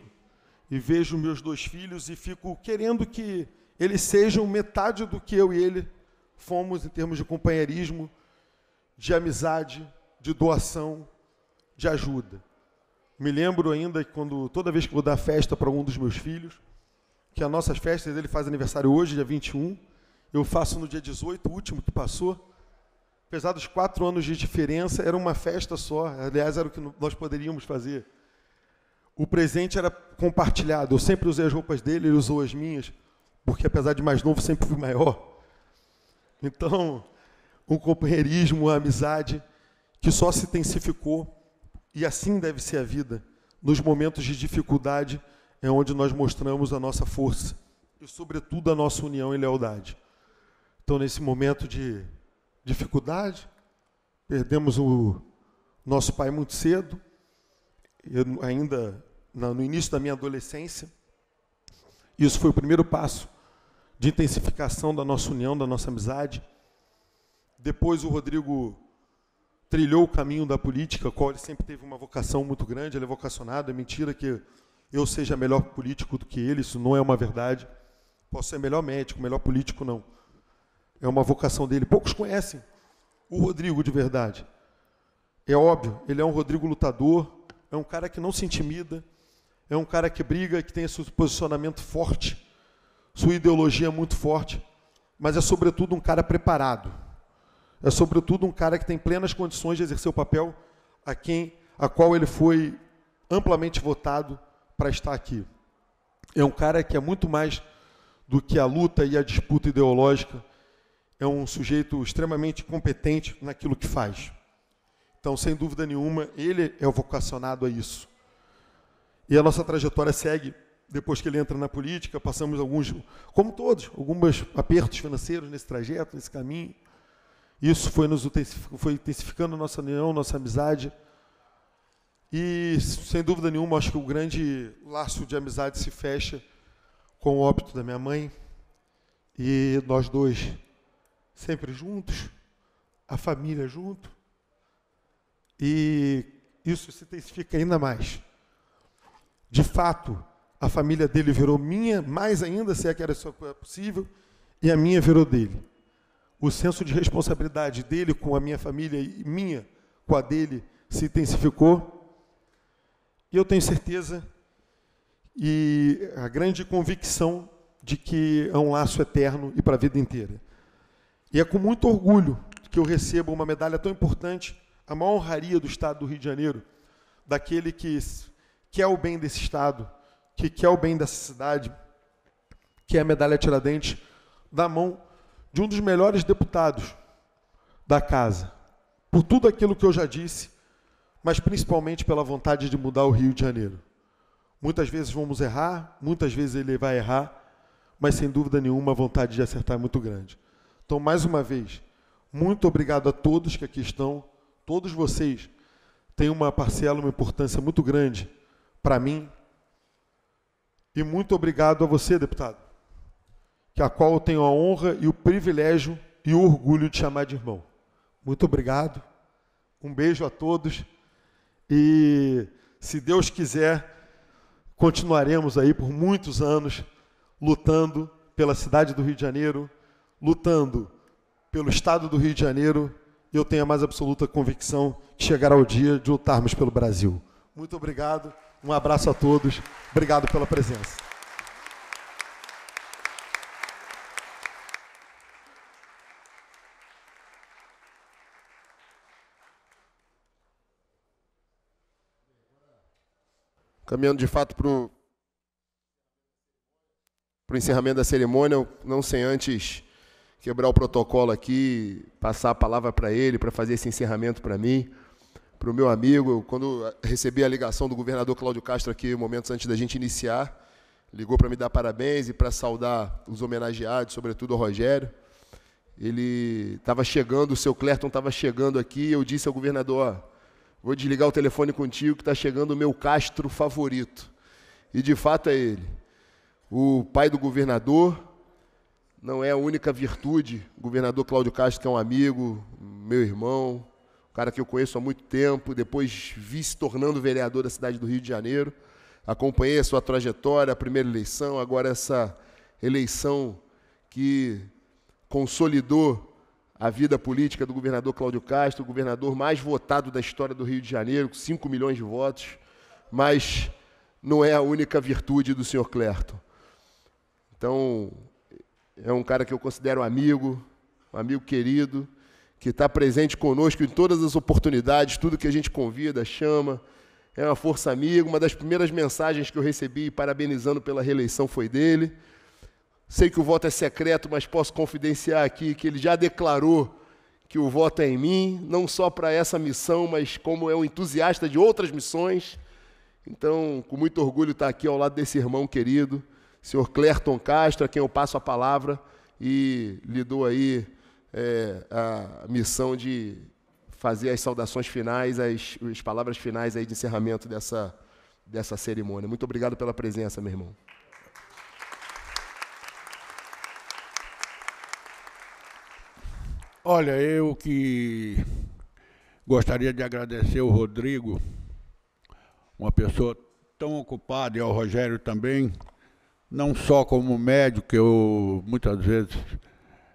e vejo meus dois filhos e fico querendo que eles sejam metade do que eu e ele fomos em termos de companheirismo, de amizade, de doação, de ajuda. Me lembro ainda que quando toda vez que vou dar festa para um dos meus filhos, que a nossa festa ele faz aniversário hoje, dia 21, eu faço no dia 18, o último que passou, apesar dos quatro anos de diferença, era uma festa só. Aliás, era o que nós poderíamos fazer. O presente era compartilhado. Eu sempre usei as roupas dele, ele usou as minhas, porque apesar de mais novo, sempre fui maior. Então, um companheirismo, uma amizade que só se intensificou e assim deve ser a vida. Nos momentos de dificuldade é onde nós mostramos a nossa força e, sobretudo, a nossa união e lealdade. Então, nesse momento de dificuldade. Perdemos o nosso pai muito cedo, eu, ainda no início da minha adolescência. Isso foi o primeiro passo de intensificação da nossa união, da nossa amizade. Depois o Rodrigo trilhou o caminho da política, qual ele sempre teve uma vocação muito grande, ele é vocacionado, é mentira que eu seja melhor político do que ele, isso não é uma verdade. Posso ser melhor médico, melhor político não é uma vocação dele. Poucos conhecem o Rodrigo de verdade. É óbvio, ele é um Rodrigo lutador, é um cara que não se intimida, é um cara que briga, que tem seu posicionamento forte, sua ideologia é muito forte, mas é sobretudo um cara preparado. É sobretudo um cara que tem plenas condições de exercer o papel a quem a qual ele foi amplamente votado para estar aqui. É um cara que é muito mais do que a luta e a disputa ideológica, é um sujeito extremamente competente naquilo que faz. Então, sem dúvida nenhuma, ele é vocacionado a isso. E a nossa trajetória segue depois que ele entra na política, passamos alguns, como todos, alguns apertos financeiros nesse trajeto, nesse caminho. Isso foi nos foi intensificando nossa união, nossa amizade. E sem dúvida nenhuma, acho que o grande laço de amizade se fecha com o óbito da minha mãe e nós dois sempre juntos, a família junto. E isso se intensifica ainda mais. De fato, a família dele virou minha, mais ainda, se é que era é possível, e a minha virou dele. O senso de responsabilidade dele com a minha família e minha com a dele se intensificou. E eu tenho certeza e a grande convicção de que é um laço eterno e para a vida inteira. E é com muito orgulho que eu recebo uma medalha tão importante, a maior honraria do Estado do Rio de Janeiro, daquele que quer o bem desse Estado, que quer o bem dessa cidade, que é a medalha Tiradentes, da mão de um dos melhores deputados da casa. Por tudo aquilo que eu já disse, mas principalmente pela vontade de mudar o Rio de Janeiro. Muitas vezes vamos errar, muitas vezes ele vai errar, mas sem dúvida nenhuma a vontade de acertar é muito grande. Então, mais uma vez, muito obrigado a todos que aqui estão. Todos vocês têm uma parcela, uma importância muito grande para mim. E muito obrigado a você, deputado, que a qual eu tenho a honra e o privilégio e o orgulho de chamar de irmão. Muito obrigado. Um beijo a todos. E se Deus quiser, continuaremos aí por muitos anos lutando pela cidade do Rio de Janeiro, lutando pelo Estado do Rio de Janeiro, eu tenho a mais absoluta convicção que chegará o dia de lutarmos pelo Brasil. Muito obrigado, um abraço a todos, obrigado pela presença. Caminhando de fato para o encerramento da cerimônia, não sem antes quebrar o protocolo aqui, passar a palavra para ele, para fazer esse encerramento para mim, para o meu amigo. Quando recebi a ligação do governador Cláudio Castro aqui, momentos antes da gente iniciar, ligou para me dar parabéns e para saudar os homenageados, sobretudo o Rogério. Ele estava chegando, o seu Clerton estava chegando aqui, eu disse ao governador, ó, vou desligar o telefone contigo que está chegando o meu Castro favorito. E de fato é ele. O pai do governador, não é a única virtude. O governador Cláudio Castro, que é um amigo, meu irmão, um cara que eu conheço há muito tempo, depois vi se tornando vereador da cidade do Rio de Janeiro. Acompanhei a sua trajetória, a primeira eleição, agora essa eleição que consolidou a vida política do governador Cláudio Castro, o governador mais votado da história do Rio de Janeiro, com 5 milhões de votos, mas não é a única virtude do senhor Clerto. Então, é um cara que eu considero amigo, um amigo querido, que está presente conosco em todas as oportunidades, tudo que a gente convida, chama. É uma força amiga. Uma das primeiras mensagens que eu recebi parabenizando pela reeleição foi dele. Sei que o voto é secreto, mas posso confidenciar aqui que ele já declarou que o voto é em mim, não só para essa missão, mas como é um entusiasta de outras missões. Então, com muito orgulho estar tá aqui ao lado desse irmão querido senhor Clerton Castro, a quem eu passo a palavra e lhe dou aí é, a missão de fazer as saudações finais, as, as palavras finais aí de encerramento dessa, dessa cerimônia. Muito obrigado pela presença, meu irmão. Olha, eu que gostaria de agradecer o Rodrigo, uma pessoa tão ocupada, e ao Rogério também, não só como médico, que eu muitas vezes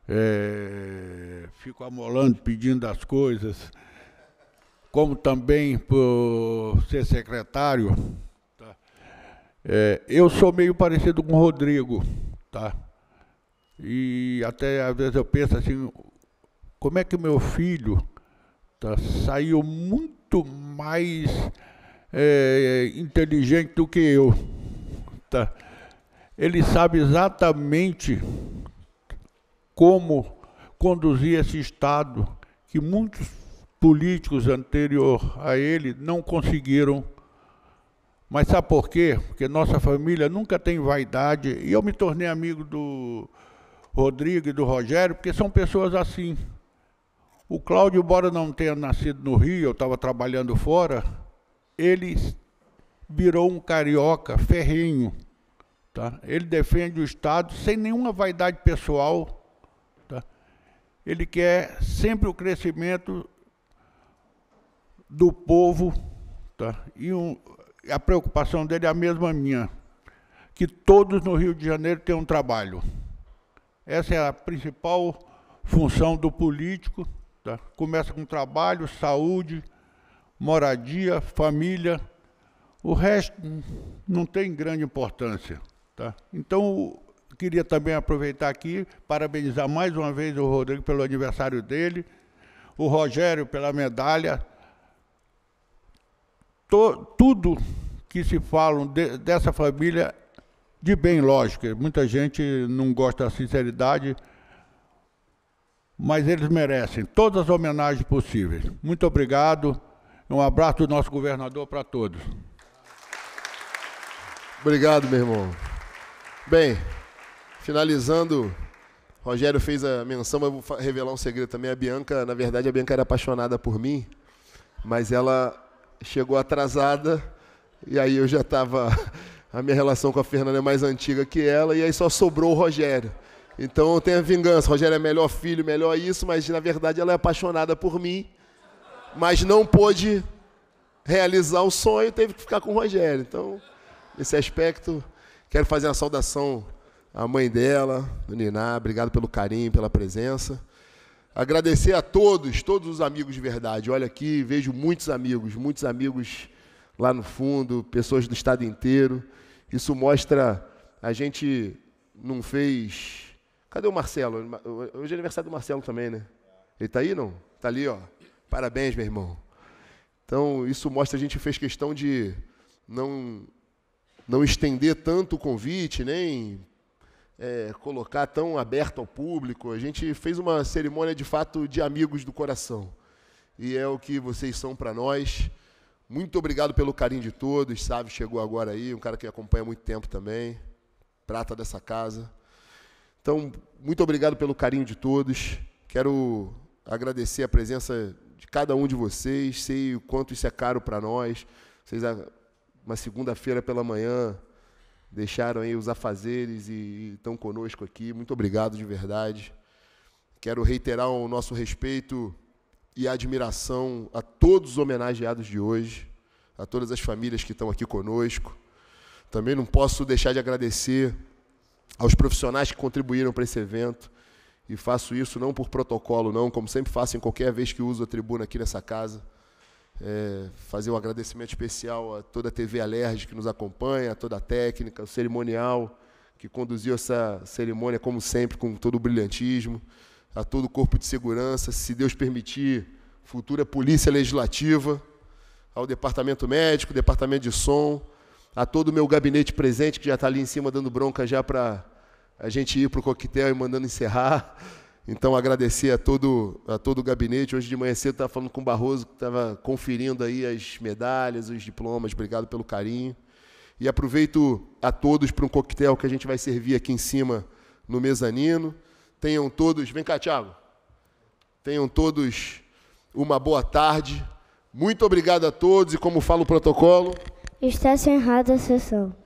é, fico amolando, pedindo as coisas, como também por ser secretário. Tá? É, eu sou meio parecido com o Rodrigo, tá? E até às vezes eu penso assim, como é que meu filho tá, saiu muito mais é, inteligente do que eu, tá? ele sabe exatamente como conduzir esse Estado que muitos políticos anterior a ele não conseguiram. Mas sabe por quê? Porque nossa família nunca tem vaidade. E eu me tornei amigo do Rodrigo e do Rogério, porque são pessoas assim. O Cláudio, embora não tenha nascido no Rio, eu estava trabalhando fora, ele virou um carioca ferrenho Tá? Ele defende o Estado sem nenhuma vaidade pessoal. Tá? Ele quer sempre o crescimento do povo. Tá? E um, a preocupação dele é a mesma minha, que todos no Rio de Janeiro tenham um trabalho. Essa é a principal função do político. Tá? Começa com trabalho, saúde, moradia, família. O resto não tem grande importância. Tá? Então, queria também aproveitar aqui, parabenizar mais uma vez o Rodrigo pelo aniversário dele, o Rogério pela medalha. To, tudo que se fala de, dessa família, de bem, lógico. Muita gente não gosta da sinceridade, mas eles merecem todas as homenagens possíveis. Muito obrigado. Um abraço do nosso governador para todos. Obrigado, meu irmão. Bem, finalizando, Rogério fez a menção, mas eu vou revelar um segredo também. A Bianca, na verdade, a Bianca era apaixonada por mim, mas ela chegou atrasada e aí eu já estava. A minha relação com a Fernanda é mais antiga que ela e aí só sobrou o Rogério. Então tenho a vingança. Rogério é melhor filho, melhor isso, mas na verdade ela é apaixonada por mim, mas não pôde realizar o sonho, teve que ficar com o Rogério. Então, esse aspecto. Quero fazer a saudação à mãe dela, do Niná. Obrigado pelo carinho, pela presença. Agradecer a todos, todos os amigos de verdade. Olha aqui, vejo muitos amigos, muitos amigos lá no fundo, pessoas do estado inteiro. Isso mostra a gente não fez. Cadê o Marcelo? Hoje é aniversário do Marcelo também, né? Ele tá aí não? Tá ali, ó. Parabéns, meu irmão. Então, isso mostra a gente fez questão de não não estender tanto o convite, nem é, colocar tão aberto ao público. A gente fez uma cerimônia de fato de amigos do coração. E é o que vocês são para nós. Muito obrigado pelo carinho de todos. sabe chegou agora aí, um cara que acompanha há muito tempo também, prata dessa casa. Então, muito obrigado pelo carinho de todos. Quero agradecer a presença de cada um de vocês. Sei o quanto isso é caro para nós. Vocês uma segunda-feira pela manhã, deixaram aí os afazeres e estão conosco aqui. Muito obrigado de verdade. Quero reiterar o nosso respeito e admiração a todos os homenageados de hoje, a todas as famílias que estão aqui conosco. Também não posso deixar de agradecer aos profissionais que contribuíram para esse evento. E faço isso não por protocolo, não, como sempre faço em qualquer vez que uso a tribuna aqui nessa casa é, fazer um agradecimento especial a toda a TV Alerj que nos acompanha, a toda a técnica, o cerimonial que conduziu essa cerimônia, como sempre, com todo o brilhantismo, a todo o corpo de segurança, se Deus permitir, futura Polícia Legislativa, ao Departamento Médico, Departamento de Som, a todo o meu gabinete presente, que já está ali em cima dando bronca já para a gente ir para o coquetel e mandando encerrar. Então, agradecer a todo, a todo o gabinete. Hoje de manhã cedo estava falando com o Barroso, que estava conferindo aí as medalhas, os diplomas. Obrigado pelo carinho. E aproveito a todos para um coquetel que a gente vai servir aqui em cima no mezanino. Tenham todos. Vem cá, Thiago. Tenham todos uma boa tarde. Muito obrigado a todos e, como fala o protocolo. Está encerrada a sessão.